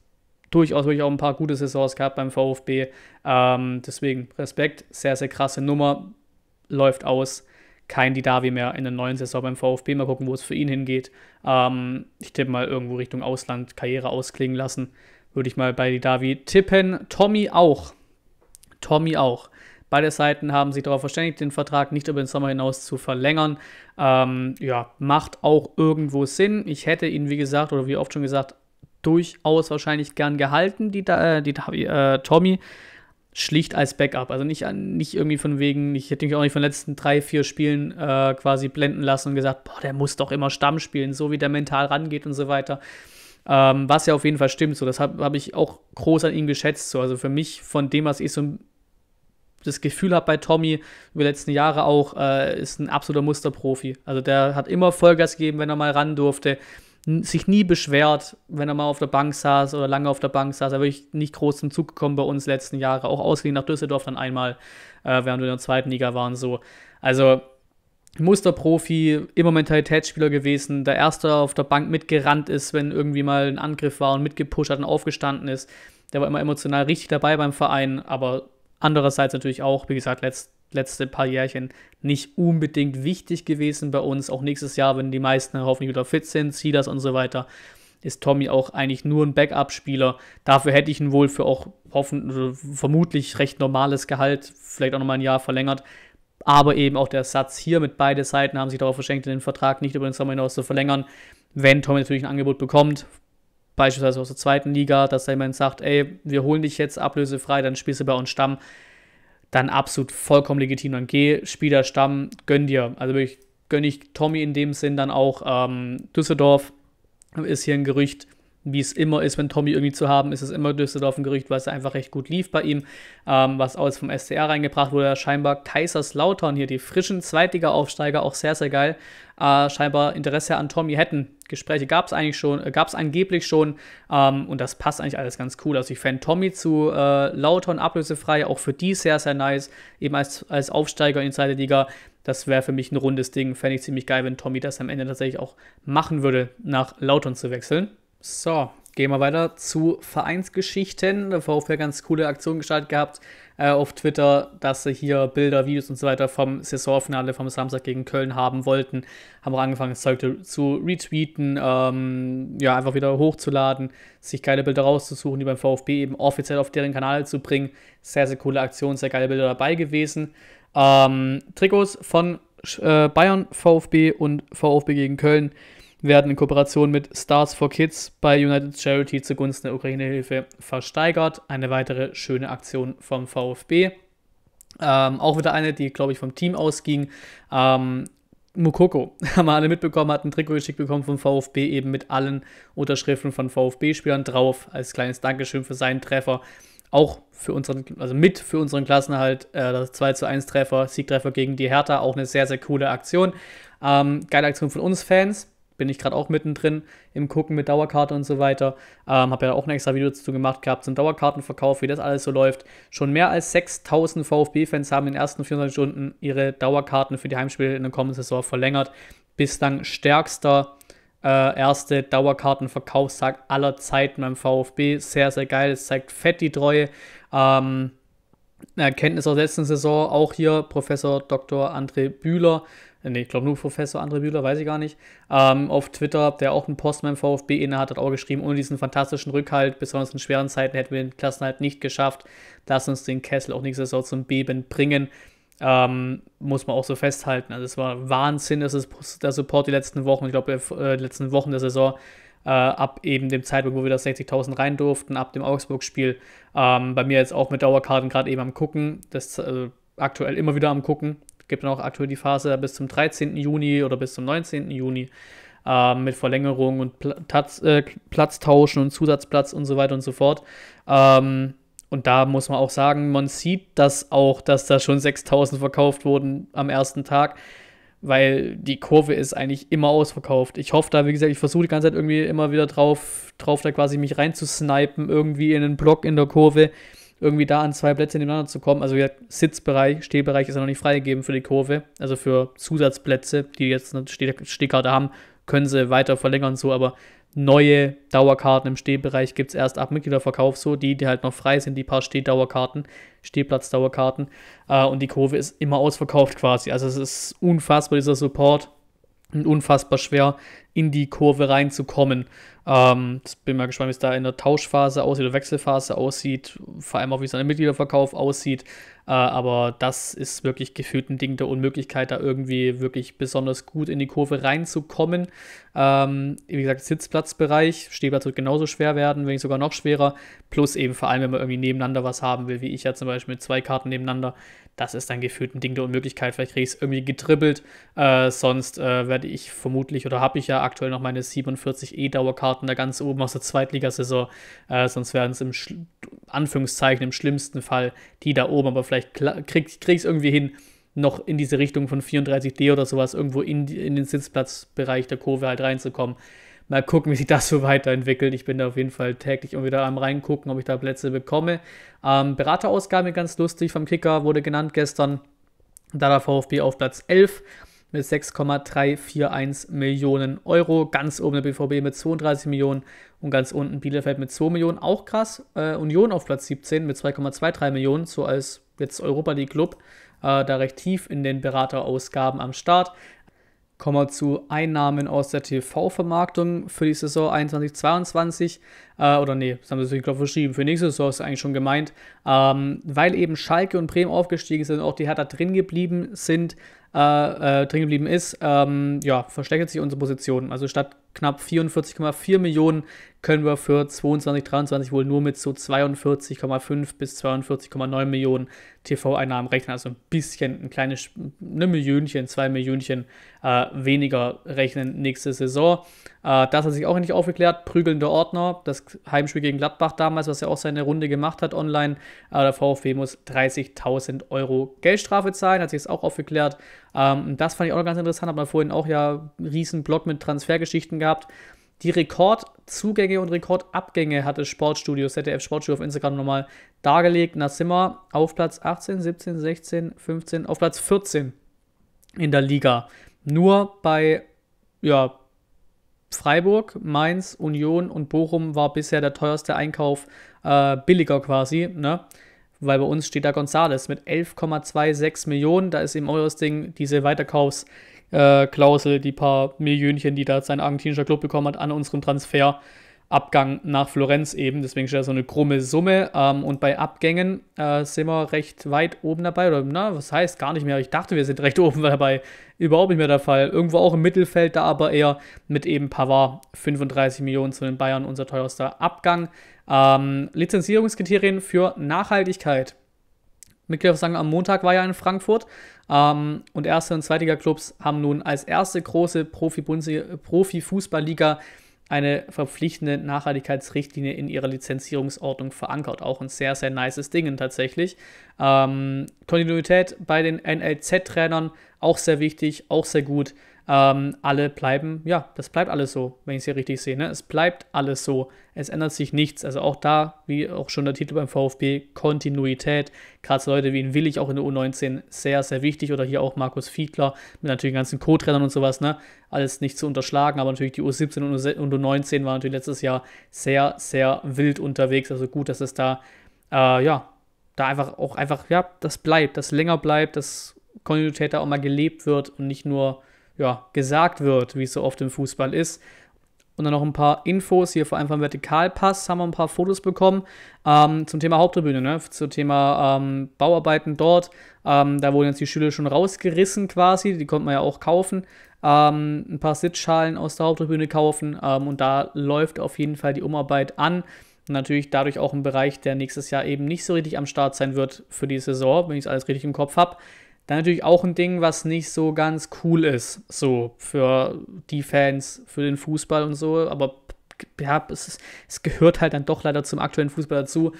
durchaus wirklich auch ein paar gute Saisons gehabt beim VfB. Ähm, deswegen Respekt, sehr, sehr krasse Nummer, läuft aus. Kein Didavi mehr in der neuen Saison beim VfB. Mal gucken, wo es für ihn hingeht. Ähm, ich tippe mal irgendwo Richtung Ausland, Karriere ausklingen lassen. Würde ich mal bei Didavi tippen. Tommy auch. Tommy auch. Beide Seiten haben sich darauf verständigt, den Vertrag nicht über den Sommer hinaus zu verlängern. Ähm, ja, macht auch irgendwo Sinn. Ich hätte ihn, wie gesagt, oder wie oft schon gesagt, durchaus wahrscheinlich gern gehalten, die, äh, die äh, Tommy schlicht als Backup. Also nicht, äh, nicht irgendwie von wegen, ich hätte mich auch nicht von den letzten drei, vier Spielen äh, quasi blenden lassen und gesagt, boah, der muss doch immer Stamm spielen, so wie der mental rangeht und so weiter. Ähm, was ja auf jeden Fall stimmt, so das habe hab ich auch groß an ihm geschätzt. So. Also für mich, von dem, was ich so das Gefühl habe bei Tommy über die letzten Jahre auch, äh, ist ein absoluter Musterprofi. Also der hat immer Vollgas gegeben, wenn er mal ran durfte. sich nie beschwert, wenn er mal auf der Bank saß oder lange auf der Bank saß. Er wirklich nicht groß zum Zug gekommen bei uns letzten Jahre. Auch ausgehend nach Düsseldorf dann einmal, äh, während wir in der zweiten Liga waren. So. Also Musterprofi, immer Mentalitätsspieler gewesen, der Erste auf der Bank mitgerannt ist, wenn irgendwie mal ein Angriff war und mitgepusht hat und aufgestanden ist. Der war immer emotional richtig dabei beim Verein, aber Andererseits natürlich auch, wie gesagt, letzt, letzte paar Jährchen nicht unbedingt wichtig gewesen bei uns. Auch nächstes Jahr, wenn die meisten hoffentlich wieder fit sind, Sidas und so weiter, ist Tommy auch eigentlich nur ein Backup-Spieler. Dafür hätte ich ihn wohl für auch hoffen, vermutlich recht normales Gehalt, vielleicht auch nochmal ein Jahr verlängert. Aber eben auch der Satz hier mit beide Seiten haben sich darauf verschenkt, den Vertrag nicht über den Sommer hinaus zu verlängern. Wenn Tommy natürlich ein Angebot bekommt, beispielsweise aus der zweiten Liga, dass da jemand sagt, ey, wir holen dich jetzt ablösefrei, dann spielst du bei uns Stamm, dann absolut vollkommen legitim. Dann geh, Spieler Stamm, gönn dir. Also wirklich gönne ich Tommy in dem Sinn dann auch. Ähm, Düsseldorf ist hier ein Gerücht, wie es immer ist, wenn Tommy irgendwie zu haben ist, ist immer Düsseldorf ein Gerücht, weil es einfach recht gut lief bei ihm. Ähm, was alles vom SCR reingebracht wurde, scheinbar Kaiserslautern hier, die frischen Zweitliga-Aufsteiger, auch sehr, sehr geil, äh, scheinbar Interesse an Tommy hätten. Gespräche gab es eigentlich schon, äh, gab es angeblich schon ähm, und das passt eigentlich alles ganz cool. Also ich fände Tommy zu äh, Lautern ablösefrei, auch für die sehr, sehr nice, eben als, als Aufsteiger in die zweite Liga. Das wäre für mich ein rundes Ding, fände ich ziemlich geil, wenn Tommy das am Ende tatsächlich auch machen würde, nach Lautern zu wechseln. So, gehen wir weiter zu Vereinsgeschichten. Der VfB hat ganz coole Aktion gestartet gehabt äh, auf Twitter, dass sie hier Bilder, Videos und so weiter vom Saisonfinale vom Samstag gegen Köln haben wollten. Haben wir angefangen, das Zeug zu retweeten, ähm, ja, einfach wieder hochzuladen, sich geile Bilder rauszusuchen, die beim VfB eben offiziell auf deren Kanal zu bringen. Sehr, sehr coole Aktion, sehr geile Bilder dabei gewesen. Ähm, Trikots von äh, Bayern, VfB und VfB gegen Köln werden in Kooperation mit Stars for Kids bei United Charity zugunsten der Ukraine-Hilfe versteigert. Eine weitere schöne Aktion vom VfB. Ähm, auch wieder eine, die, glaube ich, vom Team ausging. Ähm, Mukoko, <laughs> haben wir alle mitbekommen, hat ein Trikot geschickt bekommen vom VfB, eben mit allen Unterschriften von VfB-Spielern drauf, als kleines Dankeschön für seinen Treffer. Auch für unseren, also mit für unseren Klassenhalt, äh, das 2 zu 1 Treffer, Siegtreffer gegen die Hertha, auch eine sehr, sehr coole Aktion. Ähm, geile Aktion von uns Fans bin ich gerade auch mittendrin im Gucken mit Dauerkarte und so weiter. Ähm, habe ja auch ein extra Video dazu gemacht gehabt zum Dauerkartenverkauf, wie das alles so läuft. Schon mehr als 6000 VfB-Fans haben in den ersten 24 Stunden ihre Dauerkarten für die Heimspiele in der kommenden Saison verlängert. Bislang stärkster äh, erste Dauerkartenverkaufstag aller Zeiten beim VfB. Sehr, sehr geil. Es zeigt fett die Treue. Ähm, Erkenntnis aus der letzten Saison, auch hier Professor Dr. André Bühler äh, nee, ich glaube nur Professor André Bühler, weiß ich gar nicht, ähm, auf Twitter, der auch einen Post beim VfB innehat, hat auch geschrieben, ohne diesen fantastischen Rückhalt, besonders in schweren Zeiten, hätten wir den Klassenhalt halt nicht geschafft. Lass uns den Kessel auch nächste Saison zum Beben bringen. Ähm, muss man auch so festhalten. Also es war Wahnsinn, dass es der Support die letzten Wochen, ich glaube, äh, die letzten Wochen der Saison, äh, ab eben dem Zeitpunkt, wo wir das 60.000 rein durften, ab dem Augsburg-Spiel. Ähm, bei mir jetzt auch mit Dauerkarten gerade eben am Gucken, das äh, aktuell immer wieder am Gucken, gibt dann auch aktuell die Phase bis zum 13. Juni oder bis zum 19. Juni äh, mit Verlängerung und Platz, äh, Platztauschen und Zusatzplatz und so weiter und so fort. Ähm, und da muss man auch sagen, man sieht das auch, dass da schon 6000 verkauft wurden am ersten Tag, weil die Kurve ist eigentlich immer ausverkauft. Ich hoffe da, wie gesagt, ich versuche die ganze Zeit irgendwie immer wieder drauf, drauf da quasi mich reinzusnipen, irgendwie in einen Block in der Kurve irgendwie da an zwei Plätze nebeneinander zu kommen. Also, wie gesagt, Sitzbereich, Stehbereich ist ja noch nicht freigegeben für die Kurve. Also für Zusatzplätze, die jetzt eine Stehkarte haben, können sie weiter verlängern, so. Aber neue Dauerkarten im Stehbereich gibt es erst ab Mitgliederverkauf, so. Die, die halt noch frei sind, die paar Stehdauerkarten, Stehplatzdauerkarten. Äh, und die Kurve ist immer ausverkauft quasi. Also, es ist unfassbar, dieser Support. Und unfassbar schwer, in die Kurve reinzukommen. Ähm, bin mal gespannt, wie es da in der Tauschphase aussieht oder Wechselphase aussieht, vor allem auch wie es an dem Mitgliederverkauf aussieht. Äh, aber das ist wirklich gefühlt ein Ding der Unmöglichkeit, da irgendwie wirklich besonders gut in die Kurve reinzukommen. Ähm, wie gesagt, Sitzplatzbereich, Stehplatz wird genauso schwer werden, wenn nicht sogar noch schwerer. Plus eben vor allem, wenn man irgendwie nebeneinander was haben will, wie ich ja zum Beispiel mit zwei Karten nebeneinander. Das ist dann gefühlt ein Ding der Unmöglichkeit. Vielleicht kriege ich es irgendwie getribbelt. Äh, sonst äh, werde ich vermutlich oder habe ich ja aktuell noch meine 47 E-Dauerkarte Top-Partner ganz oben aus der Zweitligasaison. Äh, sonst wären es im Sch Anführungszeichen im schlimmsten Fall die da oben, aber vielleicht kriege ich es irgendwie hin, noch in diese Richtung von 34D oder sowas irgendwo in, die, in den Sitzplatzbereich der Kurve halt reinzukommen. Mal gucken, wie sich das so weiterentwickelt. Ich bin da auf jeden Fall täglich irgendwie da am reingucken, ob ich da Plätze bekomme. Ähm, Beraterausgabe ganz lustig vom Kicker wurde genannt gestern. Da der VfB auf Platz 11 mit 6,341 Millionen Euro. Ganz oben der BVB mit 32 Millionen und ganz unten Bielefeld mit 2 Millionen. Auch krass. Äh, Union auf Platz 17 mit 2,23 Millionen, so als jetzt Europa League Club. Äh, da recht tief in den Beraterausgaben am Start. Kommen wir zu Einnahmen aus der TV-Vermarktung für die Saison 21-22. Äh, oder nee, das haben sie natürlich, glaube verschrieben. Für nächste Saison ist eigentlich schon gemeint. Ähm, weil eben Schalke und Bremen aufgestiegen sind und auch die Hertha drin geblieben sind, äh, äh, drin geblieben ist, ähm, ja, versteckt sich unsere Position. Also statt knapp 44,4 Millionen können wir für 22, 23 wohl nur mit so 42,5 bis 42,9 Millionen TV-Einnahmen rechnen. Also ein bisschen, ein kleines, eine Millionchen, zwei Millionchen äh, weniger rechnen nächste Saison. Äh, das hat sich auch nicht aufgeklärt. Prügelnder Ordner, das Heimspiel gegen Gladbach damals, was ja auch seine Runde gemacht hat online. Äh, der VfB muss 30.000 Euro Geldstrafe zahlen, hat sich das auch aufgeklärt. Ähm, das fand ich auch noch ganz interessant, hat man vorhin auch ja einen riesen Blog mit Transfergeschichten gehabt. Die Rekordzugänge und Rekordabgänge hatte Sportstudio, ZDF Sportstudio auf Instagram nochmal dargelegt. Na, sind wir auf Platz 18, 17, 16, 15, auf Platz 14 in der Liga. Nur bei ja, Freiburg, Mainz, Union und Bochum war bisher der teuerste Einkauf äh, billiger quasi, ne? Weil bei uns steht da Gonzales mit 11,26 Millionen. Da ist im Euros-Ding diese Weiterkaufs- äh, Klausel, die paar Millionchen, die da sein argentinischer Club bekommen hat, an unserem Transferabgang nach Florenz eben. Deswegen steht da so eine krumme Summe. Ähm, und bei Abgängen äh, sind wir recht weit oben dabei. Oder, na, was heißt gar nicht mehr? Ich dachte, wir sind recht oben dabei. Überhaupt nicht mehr der Fall. Irgendwo auch im Mittelfeld, da aber eher mit eben Pavard. 35 Millionen zu den Bayern, unser teuerster Abgang. Ähm, Lizenzierungskriterien für Nachhaltigkeit. Mitglieder sagen, am Montag war ja in Frankfurt. Ähm, und erste und zweitiger Clubs haben nun als erste große Profifußballliga eine verpflichtende Nachhaltigkeitsrichtlinie in ihrer Lizenzierungsordnung verankert. Auch ein sehr, sehr nices Ding tatsächlich. Ähm, Kontinuität bei den NLZ-Trainern auch sehr wichtig, auch sehr gut. Ähm, alle bleiben, ja, das bleibt alles so, wenn ich es hier richtig sehe. Ne? Es bleibt alles so. Es ändert sich nichts. Also auch da, wie auch schon der Titel beim VfB, Kontinuität. Gerade so Leute wie ihn Willig auch in der U19 sehr, sehr wichtig. Oder hier auch Markus Fiedler mit natürlich ganzen Co-Trainern und sowas. Ne? Alles nicht zu unterschlagen. Aber natürlich die U17 und U19 waren natürlich letztes Jahr sehr, sehr wild unterwegs. Also gut, dass es da, äh, ja, da einfach auch einfach, ja, das bleibt, das länger bleibt, dass Kontinuität da auch mal gelebt wird und nicht nur ja, gesagt wird, wie es so oft im Fußball ist. Und dann noch ein paar Infos hier vor allem vom Vertikalpass haben wir ein paar Fotos bekommen ähm, zum Thema Haupttribüne, ne? zum Thema ähm, Bauarbeiten dort. Ähm, da wurden jetzt die Schüler schon rausgerissen quasi, die konnte man ja auch kaufen. Ähm, ein paar Sitzschalen aus der Haupttribüne kaufen ähm, und da läuft auf jeden Fall die Umarbeit an. Und natürlich dadurch auch ein Bereich, der nächstes Jahr eben nicht so richtig am Start sein wird für die Saison, wenn ich es alles richtig im Kopf habe. Dann natürlich auch ein Ding, was nicht so ganz cool ist, so für die Fans, für den Fußball und so, aber ja, es, ist, es gehört halt dann doch leider zum aktuellen Fußball dazu.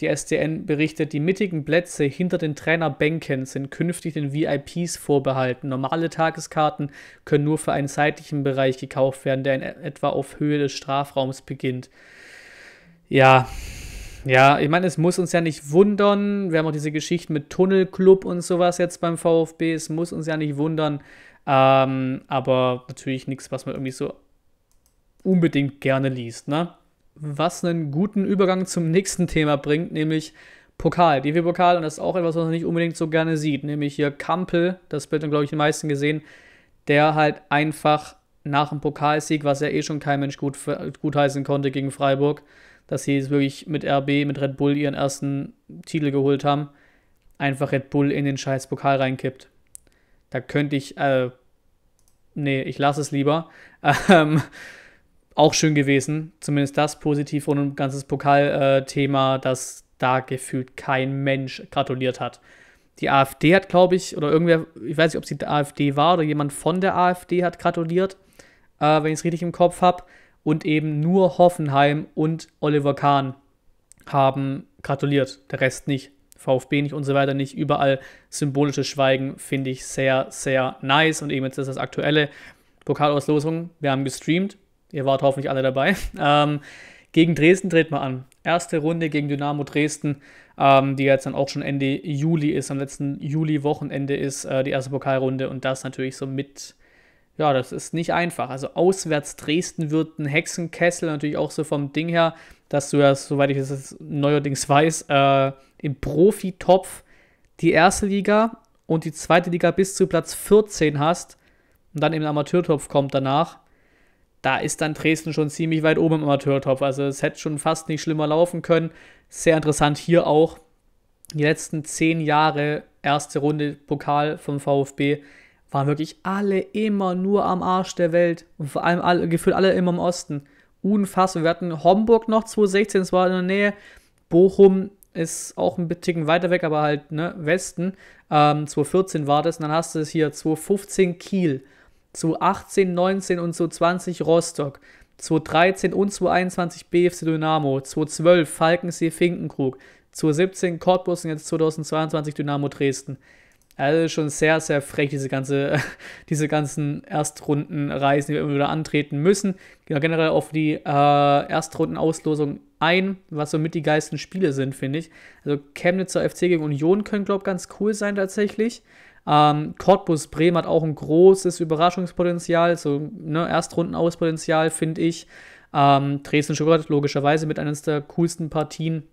Die SDN berichtet, die mittigen Plätze hinter den Trainerbänken sind künftig den VIPs vorbehalten. Normale Tageskarten können nur für einen seitlichen Bereich gekauft werden, der in e-, etwa auf Höhe des Strafraums beginnt. Ja, ja, ich meine, es muss uns ja nicht wundern. Wir haben auch diese Geschichten mit Tunnelclub und sowas jetzt beim VfB. Es muss uns ja nicht wundern. Ähm, aber natürlich nichts, was man irgendwie so unbedingt gerne liest. Ne? Was einen guten Übergang zum nächsten Thema bringt, nämlich Pokal, DFB-Pokal. Und das ist auch etwas, was man nicht unbedingt so gerne sieht. Nämlich hier Kampel, das Bild haben, glaube ich, die meisten gesehen, der halt einfach nach dem Pokalsieg, was ja eh schon kein Mensch gut, gutheißen konnte gegen Freiburg, dass sie es wirklich mit RB, mit Red Bull ihren ersten Titel geholt haben, einfach Red Bull in den scheiß Pokal reinkippt. Da könnte ich, äh, nee, ich lasse es lieber. <laughs> Ähm, auch schön gewesen, zumindest das positiv und ein ganzes Pokalthema, äh, das da gefühlt kein Mensch gratuliert hat. Die AfD hat, glaube ich, oder irgendwer, ich weiß nicht, ob es die AfD war oder jemand von der AfD hat gratuliert, äh, wenn ich es richtig im Kopf habe und eben nur Hoffenheim und Oliver Kahn haben gratuliert, der Rest nicht. VfB nicht und so weiter nicht. Überall symbolisches Schweigen finde ich sehr, sehr nice. Und eben jetzt ist das aktuelle Pokalauslosung. Wir haben gestreamt. Ihr wart hoffentlich alle dabei. <laughs> Ähm, gegen Dresden dreht man an. Erste Runde gegen Dynamo Dresden, ähm, die jetzt dann auch schon Ende Juli ist, am letzten Juli-Wochenende ist äh, die erste Pokalrunde und das natürlich so mit ja, das ist nicht einfach. Also auswärts Dresden wird ein Hexenkessel natürlich auch so vom Ding her, dass du ja, soweit ich es neuerdings weiß, äh, im Profitopf die erste Liga und die zweite Liga bis zu Platz 14 hast und dann im Amateurtopf kommt danach. Da ist dann Dresden schon ziemlich weit oben im Amateurtopf. Also es hätte schon fast nicht schlimmer laufen können. Sehr interessant hier auch. Die letzten zehn Jahre erste Runde Pokal vom VfB waren wirklich alle immer nur am Arsch der Welt und vor allem alle, gefühlt alle immer im Osten. Unfassbar. Wir hatten Homburg noch 2016, das war in der Nähe. Bochum ist auch ein bisschen weiter weg, aber halt ne, Westen. Ähm, 2014 war das und dann hast du es hier 2015 Kiel, 2018, 19 und 2020 Rostock. 2013 und 2021 BFC Dynamo, 2012 Falkensee Finkenkrug, 2017 Cottbus und jetzt 2022 Dynamo Dresden. Also schon sehr, sehr frech, diese, ganze, <laughs> diese ganzen Erstrundenreisen, die wir immer wieder antreten müssen. Genau, generell auf die äh, Erstrundenauslosung ein, was somit die geilsten Spiele sind, finde ich. Also Chemnitzer FC gegen Union können, glaube ich, ganz cool sein tatsächlich. Ähm, Cottbus Bremen hat auch ein großes Überraschungspotenzial, so ne, Erstrundenauspotenzial, finde ich. Ähm, Dresden Stuttgart logischerweise mit eines der coolsten Partien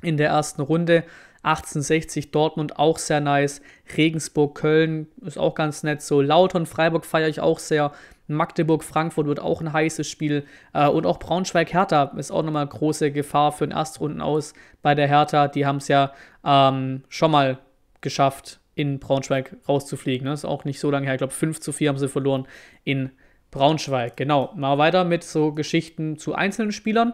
in der ersten Runde. 1860 Dortmund auch sehr nice. Regensburg, Köln ist auch ganz nett. So Lautern, Freiburg feiere ich auch sehr. Magdeburg, Frankfurt wird auch ein heißes Spiel. Äh, und auch Braunschweig, Hertha ist auch nochmal große Gefahr für den Erstrunden aus bei der Hertha. Die haben es ja ähm, schon mal geschafft, in Braunschweig rauszufliegen. Das ne? ist auch nicht so lange her. Ich glaube, 5 zu 4 haben sie verloren in Braunschweig. Genau. Mal weiter mit so Geschichten zu einzelnen Spielern.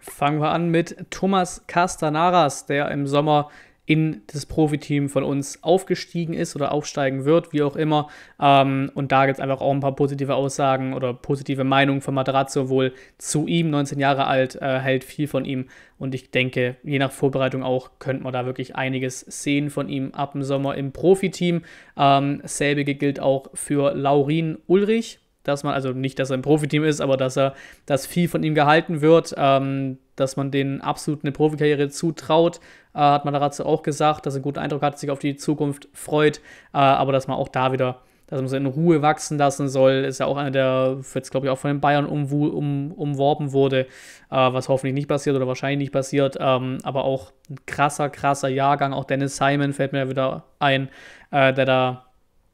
Fangen wir an mit Thomas Castanaras, der im Sommer in das Profiteam von uns aufgestiegen ist oder aufsteigen wird, wie auch immer. Ähm, und da gibt es einfach auch ein paar positive Aussagen oder positive Meinungen von Materazzo wohl zu ihm. 19 Jahre alt, äh, hält viel von ihm. Und ich denke, je nach Vorbereitung auch, könnte man da wirklich einiges sehen von ihm ab dem Sommer im Profiteam. Ähm, selbige gilt auch für Laurin Ulrich dass man, also nicht, dass er im Profiteam ist, aber dass er, dass viel von ihm gehalten wird, ähm, dass man denen absolut eine Profikarriere zutraut, äh, hat dazu auch gesagt, dass er einen guten Eindruck hat, sich auf die Zukunft freut, äh, aber dass man auch da wieder, dass man so in Ruhe wachsen lassen soll, ist ja auch einer, der jetzt, glaube ich, auch von den Bayern um, um, umworben wurde, äh, was hoffentlich nicht passiert oder wahrscheinlich nicht passiert, ähm, aber auch ein krasser, krasser Jahrgang, auch Dennis Simon fällt mir ja wieder ein, äh, der da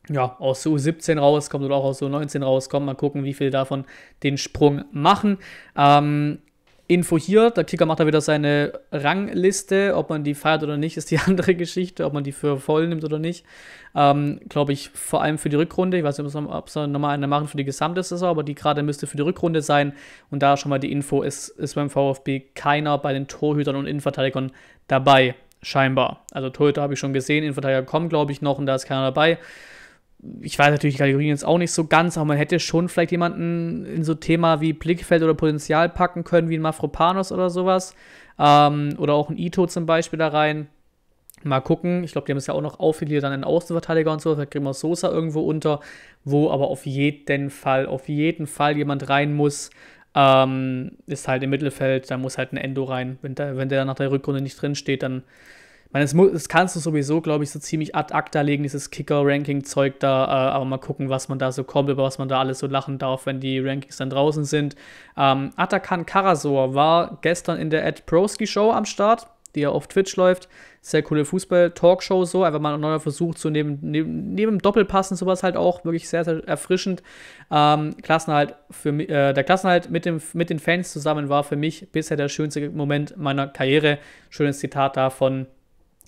ja, aus U17 rauskommt oder auch aus U19 rauskommt. Mal gucken, wie viele davon den Sprung machen. Ähm, Info hier, der Kicker macht da wieder seine Rangliste, ob man die feiert oder nicht, <laughs> ist die andere Geschichte, ob man die für voll nimmt oder nicht. Ähm, Glaube ich, vor allem für die Rückrunde. Ich weiß nicht, ob sie nochmal eine machen für die gesamte Saison, aber die gerade müsste für die Rückrunde sein. Und da schon mal die Info, ist, ist beim VfB keiner bei den Torhütern und Innenverteidigern dabei, scheinbar. Also Torhüter habe ich schon gesehen, Innenverteidiger kommen, glaube ich, noch und da ist keiner dabei ich weiß natürlich die Kategorien jetzt auch nicht so ganz, aber man hätte schon vielleicht jemanden in so Thema wie Blickfeld oder Potenzial packen können, wie ein Mafropanos oder sowas. Ähm, oder auch ein Ito zum Beispiel da rein. Mal gucken. Ich glaube, die haben es ja auch noch aufgegliedert dann in Außenverteidiger und so. Vielleicht kriegen wir Sosa irgendwo unter, wo aber auf jeden Fall, auf jeden Fall jemand rein muss. Ähm, ist halt im Mittelfeld, da muss halt ein Endo rein. Wenn der, wenn der nach der Rückrunde nicht drin steht, dann meine, das, das kannst du sowieso, glaube ich, so ziemlich ad acta legen, dieses Kicker-Ranking-Zeug da. Äh, aber mal gucken, was man da so kommt, über was man da alles so lachen darf, wenn die Rankings dann draußen sind. Ähm, Atakan Karasor war gestern in der Ed proski Show am Start, die ja auf Twitch läuft. Sehr coole Fußball-Talkshow so. Einfach mal ein neuer Versuch, so neben, neben, neben Doppelpassen sowas halt auch wirklich sehr, sehr erfrischend. Ähm, Klassenhalt für, äh, der Klassenhalt mit, dem, mit den Fans zusammen war für mich bisher der schönste Moment meiner Karriere. Schönes Zitat da von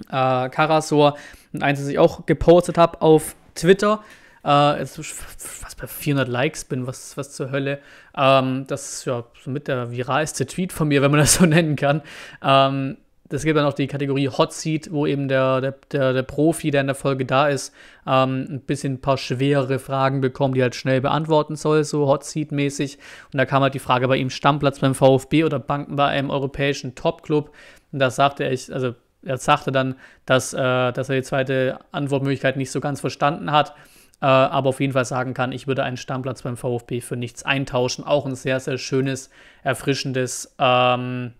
äh, Karasor, eins, das ich auch gepostet habe auf Twitter. Äh, jetzt fast bei 400 Likes bin, was, was zur Hölle. Ähm, das ist ja somit der viralste Tweet von mir, wenn man das <laughs> so nennen kann. Ähm, das gibt dann auch die Kategorie Hot Seat, wo eben der, der, der, der Profi, der in der Folge da ist, ähm, ein bisschen ein paar schwerere Fragen bekommt, die er halt schnell beantworten soll, so Hot Seat-mäßig. Und da kam halt die Frage bei ihm Stammplatz beim VfB oder Banken bei einem europäischen Top-Club. Und da sagte er, ich, also er sagte dann, dass, äh, dass er die zweite Antwortmöglichkeit nicht so ganz verstanden hat, äh, aber auf jeden Fall sagen kann, ich würde einen Stammplatz beim VfB für nichts eintauschen. Auch ein sehr, sehr schönes, erfrischendes, ähm,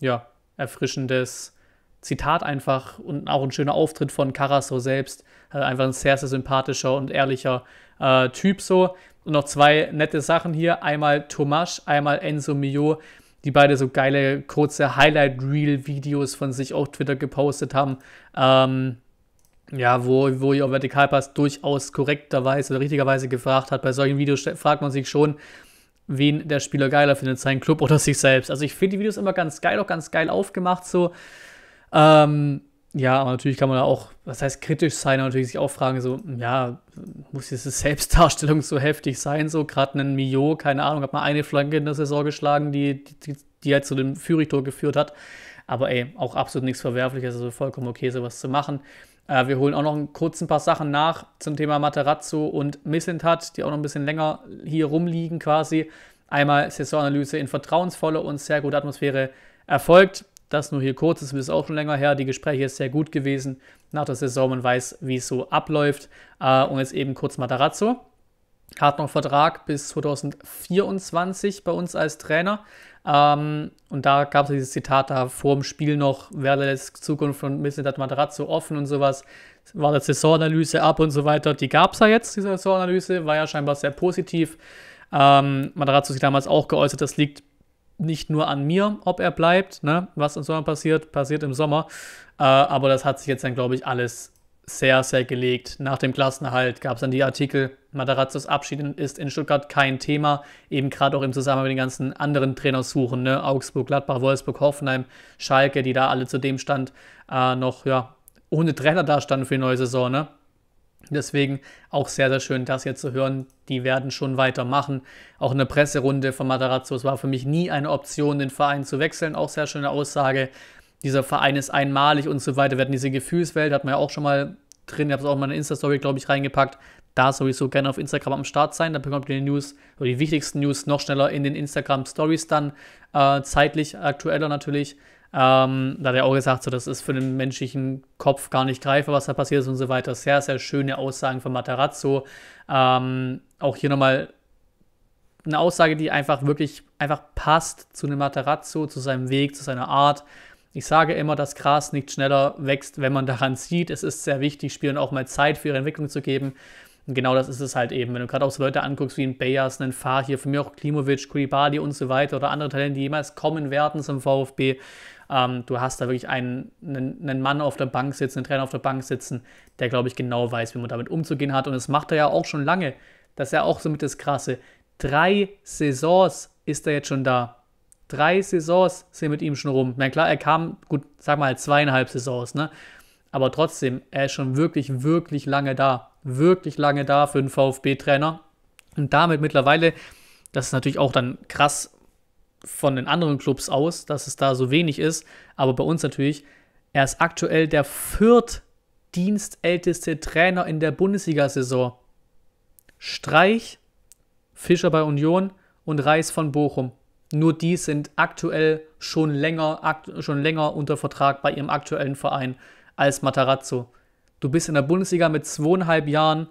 ja, erfrischendes Zitat einfach und auch ein schöner Auftritt von Carasso selbst. Also einfach ein sehr, sehr sympathischer und ehrlicher äh, Typ so. Und noch zwei nette Sachen hier. Einmal Tomasch, einmal Enzo Mio die beide so geile kurze Highlight-Reel-Videos von sich auf Twitter gepostet haben. Ähm, ja, wo, wo ihr Vertikalpass durchaus korrekterweise oder richtigerweise gefragt hat. Bei solchen Videos fragt man sich schon, wen der Spieler geiler findet, seinen Club oder sich selbst. Also ich finde die Videos immer ganz geil, auch ganz geil aufgemacht so. Ähm, ja, aber natürlich kann man da auch, was heißt kritisch sein, natürlich sich auch fragen, so, ja, muss diese <laughs> Selbstdarstellung so heftig sein? So, gerade einen Mio, keine Ahnung, hat mal eine Flanke in der Saison geschlagen, die, die, die halt zu dem führig geführt hat. Aber ey, auch absolut nichts Verwerfliches, also vollkommen okay, sowas zu machen. Äh, wir holen auch noch kurz ein paar Sachen nach zum Thema Materazzo und Missentat, die auch noch ein bisschen länger hier rumliegen quasi. Einmal Saisonanalyse in vertrauensvolle und sehr gute Atmosphäre erfolgt. Das nur hier kurz, das ist auch schon länger her. Die Gespräche ist sehr gut gewesen nach der Saison. Man weiß, wie es so abläuft. Äh, und jetzt eben kurz Matarazzo. Hat noch Vertrag bis 2024 bei uns als Trainer. Ähm, und da gab es dieses Zitat da vor dem Spiel noch, Werde jetzt Zukunft von Missedat Matarazzo offen und sowas. War das Saisonanalyse ab und so weiter. Die gab es ja jetzt, diese Saisonanalyse. War ja scheinbar sehr positiv. Ähm, Matarazzo sich damals auch geäußert, das liegt nicht nur an mir, ob er bleibt. Ne? Was im Sommer passiert, passiert im Sommer. Äh, aber das hat sich jetzt dann, glaube ich, alles sehr, sehr gelegt. Nach dem Klassenerhalt gab es dann die Artikel, Matarazzos Abschied ist in Stuttgart kein Thema, eben gerade auch im Zusammenhang mit den ganzen anderen Trainersuchen, ne? Augsburg, Gladbach, Wolfsburg, Hoffenheim, Schalke, die da alle zu dem Stand äh, noch, ja, ohne Trainer da standen für die neue Saison, ne? Deswegen auch sehr, sehr schön, das hier zu hören. Die werden schon weitermachen. Auch eine Presserunde von Matarazzo. Es war für mich nie eine Option, den Verein zu wechseln. Auch sehr schöne Aussage. Dieser Verein ist einmalig und so weiter. Wir hatten diese Gefühlswelt, hat man ja auch schon mal drin. Ich habe es auch in eine Insta-Story, glaube ich, reingepackt. Da sowieso gerne auf Instagram am Start sein. Da bekommt ihr die News oder die wichtigsten News noch schneller in den Instagram-Stories dann. Äh, zeitlich aktueller natürlich. Ähm, da hat er auch gesagt, so, das ist für den menschlichen Kopf gar nicht greifbar, was da passiert ist und so weiter. Sehr, sehr schöne Aussagen von Matarazzo. Ähm, auch hier nochmal eine Aussage, die einfach wirklich einfach passt zu einem Matarazzo, zu seinem Weg, zu seiner Art. Ich sage immer, dass Gras nicht schneller wächst, wenn man daran sieht. Es ist sehr wichtig, Spielern auch mal Zeit für ihre Entwicklung zu geben. Und genau das ist es halt eben. Wenn du gerade auch so Leute anguckst wie ein Bayers, einen hier, von mir auch Klimovic, Kulibali und so weiter oder andere Talente, die jemals kommen werden zum VfB, ähm, du hast da wirklich einen, einen, einen, Mann auf der Bank sitzen, einen Trainer auf der Bank sitzen, der, glaube ich, genau weiß, wie man damit umzugehen hat. Und das macht er ja auch schon lange. Das ist ja auch so mit das Krasse. Drei Saisons ist er jetzt schon da. Drei Saisons sind mit ihm schon rum. Na klar, er kam, gut, sag mal, zweieinhalb Saisons, ne? Aber trotzdem, er ist schon wirklich, wirklich lange da. Wirklich lange da für einen VfB-Trainer. Und damit mittlerweile, das ist natürlich auch dann krass, von den anderen Clubs aus, dass es da so wenig ist. Aber bei uns natürlich, er ist aktuell der viertdienstälteste Trainer in der Bundesliga-Saison. Streich, Fischer bei Union und Reis von Bochum. Nur die sind aktuell schon länger, akt schon länger unter Vertrag bei ihrem aktuellen Verein als Matarazzo. Du bist in der Bundesliga mit zweieinhalb Jahren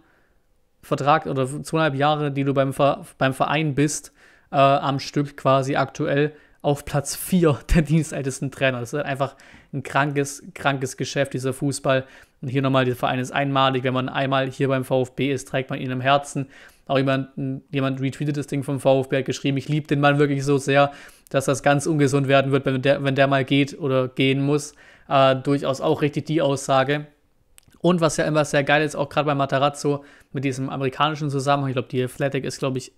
Vertrag oder zweieinhalb Jahre, die du beim, Ver beim Verein bist äh, am Stück quasi aktuell auf Platz 4 <laughs> der dienstältesten Trainer. Das ist halt einfach ein krankes, krankes Geschäft, dieser Fußball. Und hier nochmal, der Verein ist einmalig. Wenn man einmal hier beim VfB ist, trägt man ihn im Herzen. Auch jemand, jemand retweetet das Ding vom VfB, hat geschrieben, ich liebe den Mann wirklich so sehr, dass das ganz ungesund werden wird, wenn der, wenn der mal geht oder gehen muss. Äh, durchaus auch richtig die Aussage. Und was ja immer sehr geil ist, auch gerade bei Matarazzo mit diesem amerikanischen Zusammenhang, ich glaube, die Athletic ist, glaube ich,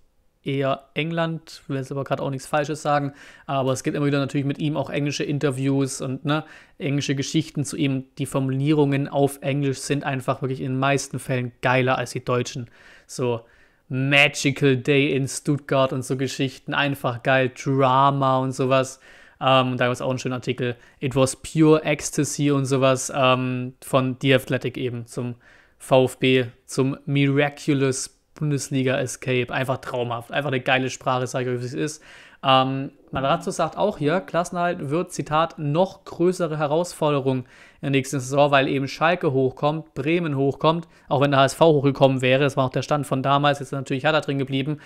eher England, will jetzt aber gerade auch nichts Falsches sagen, aber es gibt immer wieder natürlich mit ihm auch englische Interviews und ne, englische Geschichten zu ihm. Die Formulierungen auf Englisch sind einfach wirklich in den meisten Fällen geiler als die deutschen. So Magical Day in Stuttgart und so Geschichten, einfach geil, Drama und sowas. Ähm, da gab es auch einen schönen Artikel, It was pure ecstasy und sowas ähm, von The Athletic eben zum VfB, zum Miraculous Bundesliga Escape. Einfach traumhaft. Einfach eine geile Sprache, sage ich euch, wie es ist. Ähm, Matarazzo sagt auch hier, Klassenhalt wird, Zitat, noch größere Herausforderung in der nächsten Saison, weil eben Schalke hochkommt, Bremen hochkommt, auch wenn der HSV hochgekommen wäre, das war auch der Stand von damals, jetzt natürlich hat er drin geblieben.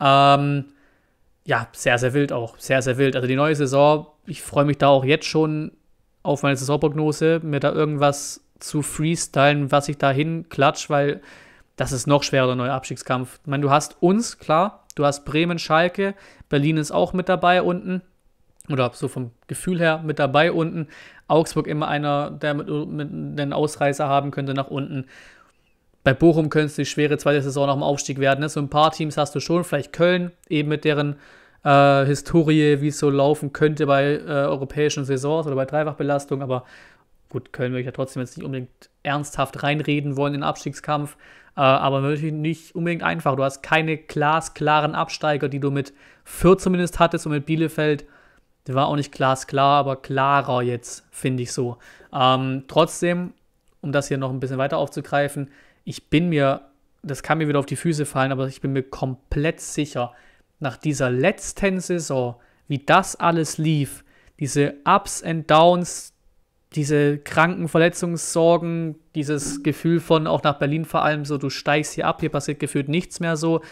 Ähm, ja, sehr, sehr wild auch, sehr, sehr wild. Also die neue Saison, ich freue mich da auch jetzt schon auf meine Saisonprognose, mir da irgendwas zu freestylen, was ich da hinklatsch, weil das ist noch schwerer, der neue Abstiegskampf. Ich meine, du hast uns, klar, du hast Bremen, Schalke, Berlin ist auch mit dabei unten. Oder so vom Gefühl her mit dabei unten. Augsburg immer einer, der mit, mit einen Ausreißer haben könnte nach unten. Bei Bochum könnte es die schwere zweite Saison nach dem Aufstieg werden. Ne? So ein paar Teams hast du schon, vielleicht Köln, eben mit deren äh, Historie, wie es so laufen könnte bei äh, europäischen Saisons oder bei Dreifachbelastung, aber Gut, Köln möchte ja trotzdem jetzt nicht unbedingt ernsthaft reinreden wollen in den Abstiegskampf, äh, aber natürlich nicht unbedingt einfach. Du hast keine glasklaren Absteiger, die du mit Fürth zumindest hattest und mit Bielefeld. Der war auch nicht glasklar, aber klarer jetzt, finde ich so. Ähm, trotzdem, um das hier noch ein bisschen weiter aufzugreifen, ich bin mir, das kann mir wieder auf die Füße fallen, aber ich bin mir komplett sicher, nach dieser letzten Saison, wie das alles lief, diese Ups and Downs, diese kranken Verletzungssorgen, dieses Gefühl von auch nach Berlin vor allem so, du steigst hier ab, hier passiert gefühlt nichts mehr so.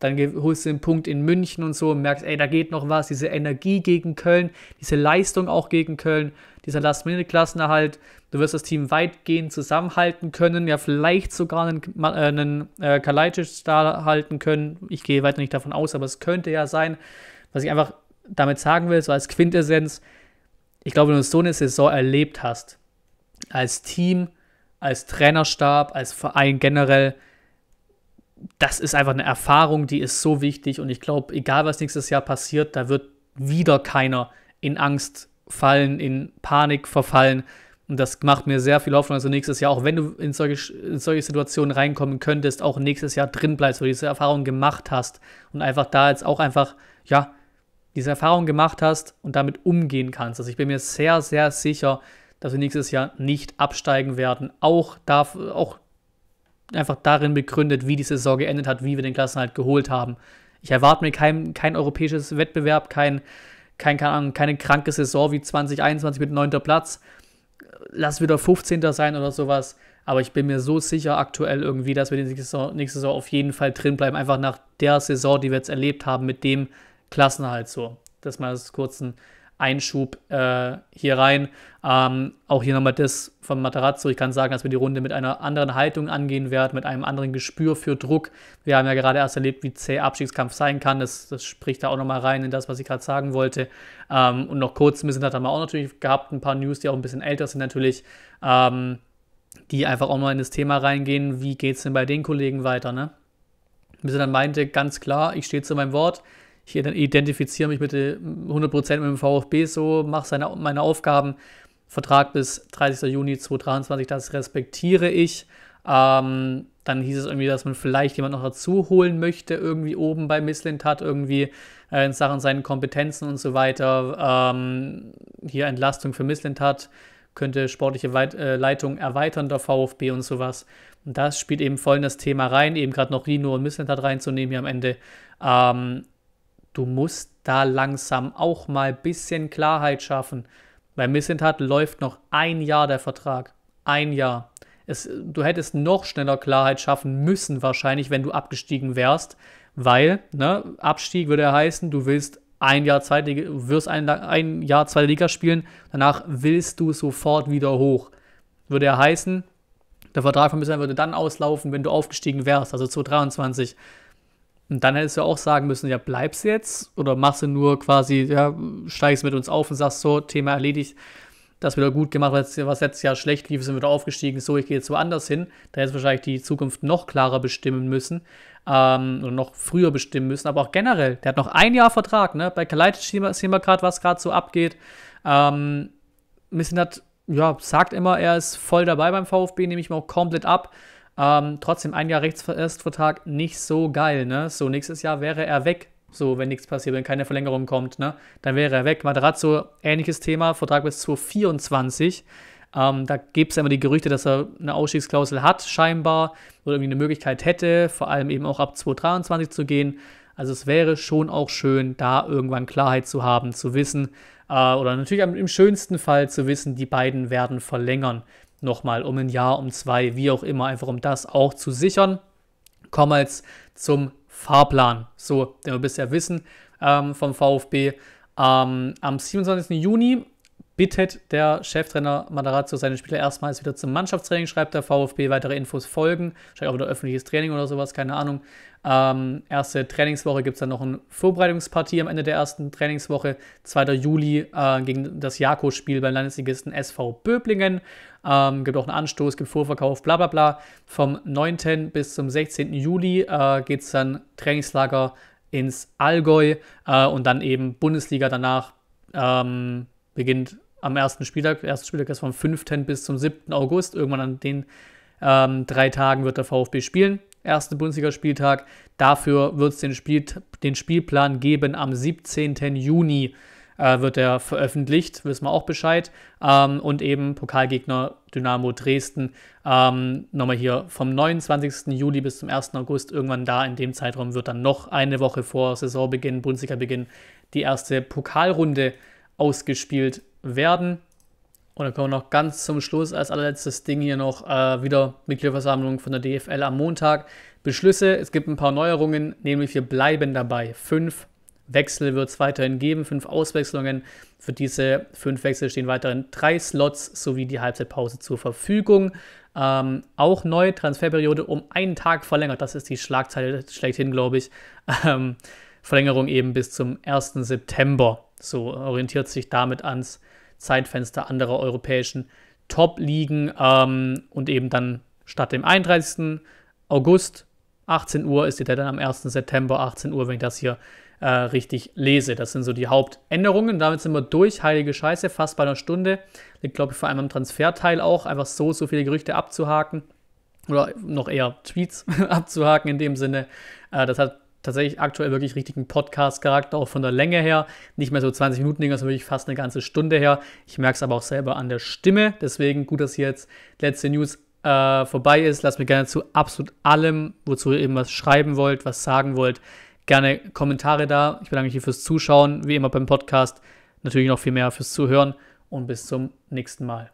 Dann holst du den Punkt in München und so und merkst, ey, da geht noch was. Diese Energie gegen Köln, diese Leistung auch gegen Köln, dieser Last-Minute-Klassenerhalt. Du wirst das Team weitgehend zusammenhalten können, ja, vielleicht sogar einen, äh, einen äh, Kalajdzic da halten können. Ich gehe weiter nicht davon aus, aber es könnte ja sein. Was ich einfach damit sagen will, so als Quintessenz, ich glaube, wenn du so eine Saison erlebt hast, als Team, als Trainerstab, als Verein generell, das ist einfach eine Erfahrung, die ist so wichtig. Und ich glaube, egal was nächstes Jahr passiert, da wird wieder keiner in Angst fallen, in Panik verfallen. Und das macht mir sehr viel Hoffnung, dass du nächstes Jahr, auch wenn du in solche, in solche Situationen reinkommen könntest, auch nächstes Jahr drin bleibst, weil du diese Erfahrung gemacht hast und einfach da jetzt auch einfach, ja, diese Erfahrung gemacht hast und damit umgehen kannst. Also ich bin mir sehr, sehr sicher, dass wir nächstes Jahr nicht absteigen werden. Auch, darf, auch einfach darin begründet, wie die Saison geendet hat, wie wir den Klassenhalt geholt haben. Ich erwarte mir kein, kein europäisches Wettbewerb, kein, kein, keine, keine kranke Saison wie 2021 mit 9. Platz. Lass wieder 15. sein oder sowas. Aber ich bin mir so sicher aktuell irgendwie, dass wir nächste Saison, nächste Saison auf jeden Fall drin bleiben. Einfach nach der Saison, die wir jetzt erlebt haben, mit dem, Klassen halt so. Das mal als kurzen Einschub äh, hier rein. Ähm, auch hier nochmal das von Materazzo. Ich kann sagen, dass wir die Runde mit einer anderen Haltung angehen werden, mit einem anderen Gespür für Druck. Wir haben ja gerade erst erlebt, wie zäh Abstiegskampf sein kann. Das, das spricht da auch nochmal rein in das, was ich gerade sagen wollte. Ähm, und noch kurz ein bisschen hat man auch natürlich gehabt, ein paar News, die auch ein bisschen älter sind natürlich. Ähm, die einfach auch mal in das Thema reingehen, wie geht es denn bei den Kollegen weiter, ne? Bis er dann meinte, ganz klar, ich stehe zu meinem Wort, ich identifiziere mich mit 100% hm, mit dem VfB so, mache seine, meine Aufgaben. Vertrag bis 30. Juni 2023, das respektiere ich. Ähm, dann hieß es irgendwie, dass man vielleicht jemanden noch dazu holen möchte, irgendwie oben bei Misslintat, irgendwie äh, in Sachen seinen Kompetenzen und so weiter. Ähm, hier Entlastung für Misslintat könnte sportliche Weit äh, Leitung erweitern der VfB und sowas. Und das spielt eben voll in das Thema rein, eben gerade noch Rino und Misslintat reinzunehmen hier am Ende. Ähm, du musst da langsam auch mal ein bisschen Klarheit schaffen. Bei Missentat läuft noch ein Jahr der Vertrag. Ein Jahr. Es, du hättest noch schneller Klarheit schaffen müssen, wahrscheinlich, wenn du abgestiegen wärst, weil ne, Abstieg würde heißen, du willst ein Jahr zweite wirst ein, ein Jahr zweite Liga spielen, danach willst du sofort wieder hoch. Würde ja heißen, der Vertrag von Bissern würde dann auslaufen, wenn du aufgestiegen wärst, also 2023. Und dann hättest du auch sagen müssen, ja, bleibst jetzt oder machst du nur quasi, ja, steigst mit uns auf und sagst so, Thema erledigt, das wieder gut gemacht, was letztes Jahr schlecht lief, sind wieder aufgestiegen, so, ich gehe jetzt woanders hin. Da hättest du wahrscheinlich die Zukunft noch klarer bestimmen müssen ähm, oder noch früher bestimmen müssen, aber auch generell. Der hat noch ein Jahr Vertrag, ne? Bei Kalaitic sehen wir gerade, was gerade so abgeht. Ähm, bisschen hat, ja, sagt immer, er ist voll dabei beim VfB, nehme ich mal auch komplett ab. Ähm, trotzdem ein Jahr Rechtsvertrag nicht so geil, ne? So, nächstes Jahr wäre er weg. So, wenn nichts passiert, wenn keine Verlängerung kommt, ne? Dann wäre er weg. Materazzo, ähnliches Thema, Vertrag bis 2024. Ähm, da gibt es immer die Gerüchte, dass er eine Ausstiegsklausel hat, scheinbar, oder irgendwie eine Möglichkeit hätte, vor allem eben auch ab 2023 zu gehen. Also es wäre schon auch schön, da irgendwann Klarheit zu haben, zu wissen, äh, oder natürlich im schönsten Fall zu wissen, die beiden werden verlängern nochmal um ein Jahr, um zwei, wie auch immer, einfach um das auch zu sichern. Kommen wir jetzt zum Fahrplan. So, den wir bisher wissen ähm, vom VfB. Ähm, am 27. Juni bittet der Cheftrainer Madarazzo seine Spieler erstmals wieder zum Mannschaftstraining, schreibt der VfB, weitere Infos folgen, wahrscheinlich auch wieder öffentliches Training oder sowas, keine Ahnung. Ähm, erste Trainingswoche gibt es dann noch eine Vorbereitungspartie am Ende der ersten Trainingswoche, 2. Juli äh, gegen das Jako-Spiel beim Landesligisten SV Böblingen. Ähm, gibt auch einen Anstoß, gibt Vorverkauf, bla bla bla. Vom 9. bis zum 16. Juli äh, geht es dann Trainingslager ins Allgäu äh, und dann eben Bundesliga danach. Ähm, beginnt am ersten Spieltag. Der erste Spieltag ist vom 5. bis zum 7. August. Irgendwann an den ähm, drei Tagen wird der VfB spielen. Ersten spieltag Dafür wird es den, Spiel, den Spielplan geben. Am 17. Juni äh, wird er veröffentlicht, wissen wir auch Bescheid. Ähm, und eben Pokalgegner Dynamo Dresden. Ähm, nochmal hier vom 29. Juli bis zum 1. August. Irgendwann da in dem Zeitraum wird dann noch eine Woche vor Saisonbeginn, Bundesliga-Beginn, die erste Pokalrunde ausgespielt werden. Und dann kommen wir noch ganz zum Schluss als allerletztes Ding hier noch äh, wieder Mitgliederversammlung von der DFL am Montag. Beschlüsse, es gibt ein paar Neuerungen, nämlich wir bleiben dabei. Fünf Wechsel wird es weiterhin geben, fünf Auswechslungen. Für diese fünf Wechsel stehen weiterhin drei Slots sowie die Halbzeitpause zur Verfügung. Ähm, auch neu, Transferperiode um einen Tag verlängert. Das ist die Schlagzeile schlechthin, glaube ich. Ähm, Verlängerung eben bis zum 1. September. So orientiert sich damit ans Zeitfenster anderer europäischen Top-Ligen. Ähm, und eben dann statt dem 31. August 18 Uhr ist die dann am 1. September 18 Uhr, wenn ich das hier äh, richtig lese. Das sind so die Hauptänderungen. Damit sind wir durch. Heilige Scheiße, fast bei einer Stunde. Liegt, glaube ich, vor allem am Transferteil auch. Einfach so, so viele Gerüchte abzuhaken. Oder noch eher Tweets <laughs> abzuhaken in dem Sinne. Äh, das hat tatsächlich aktuell wirklich richtigen Podcast-Charakter, auch von der Länge her. Nicht mehr so 20 Minuten sondern wirklich fast eine ganze Stunde her. Ich merke es aber auch selber an der Stimme. Deswegen gut, dass hier jetzt letzte News äh, vorbei ist. Lasst mir gerne zu absolut allem, wozu ihr eben was schreiben wollt, was sagen wollt, gerne Kommentare da. Ich bedanke mich hier fürs Zuschauen, wie immer beim Podcast. Natürlich noch viel mehr fürs Zuhören und bis zum nächsten Mal.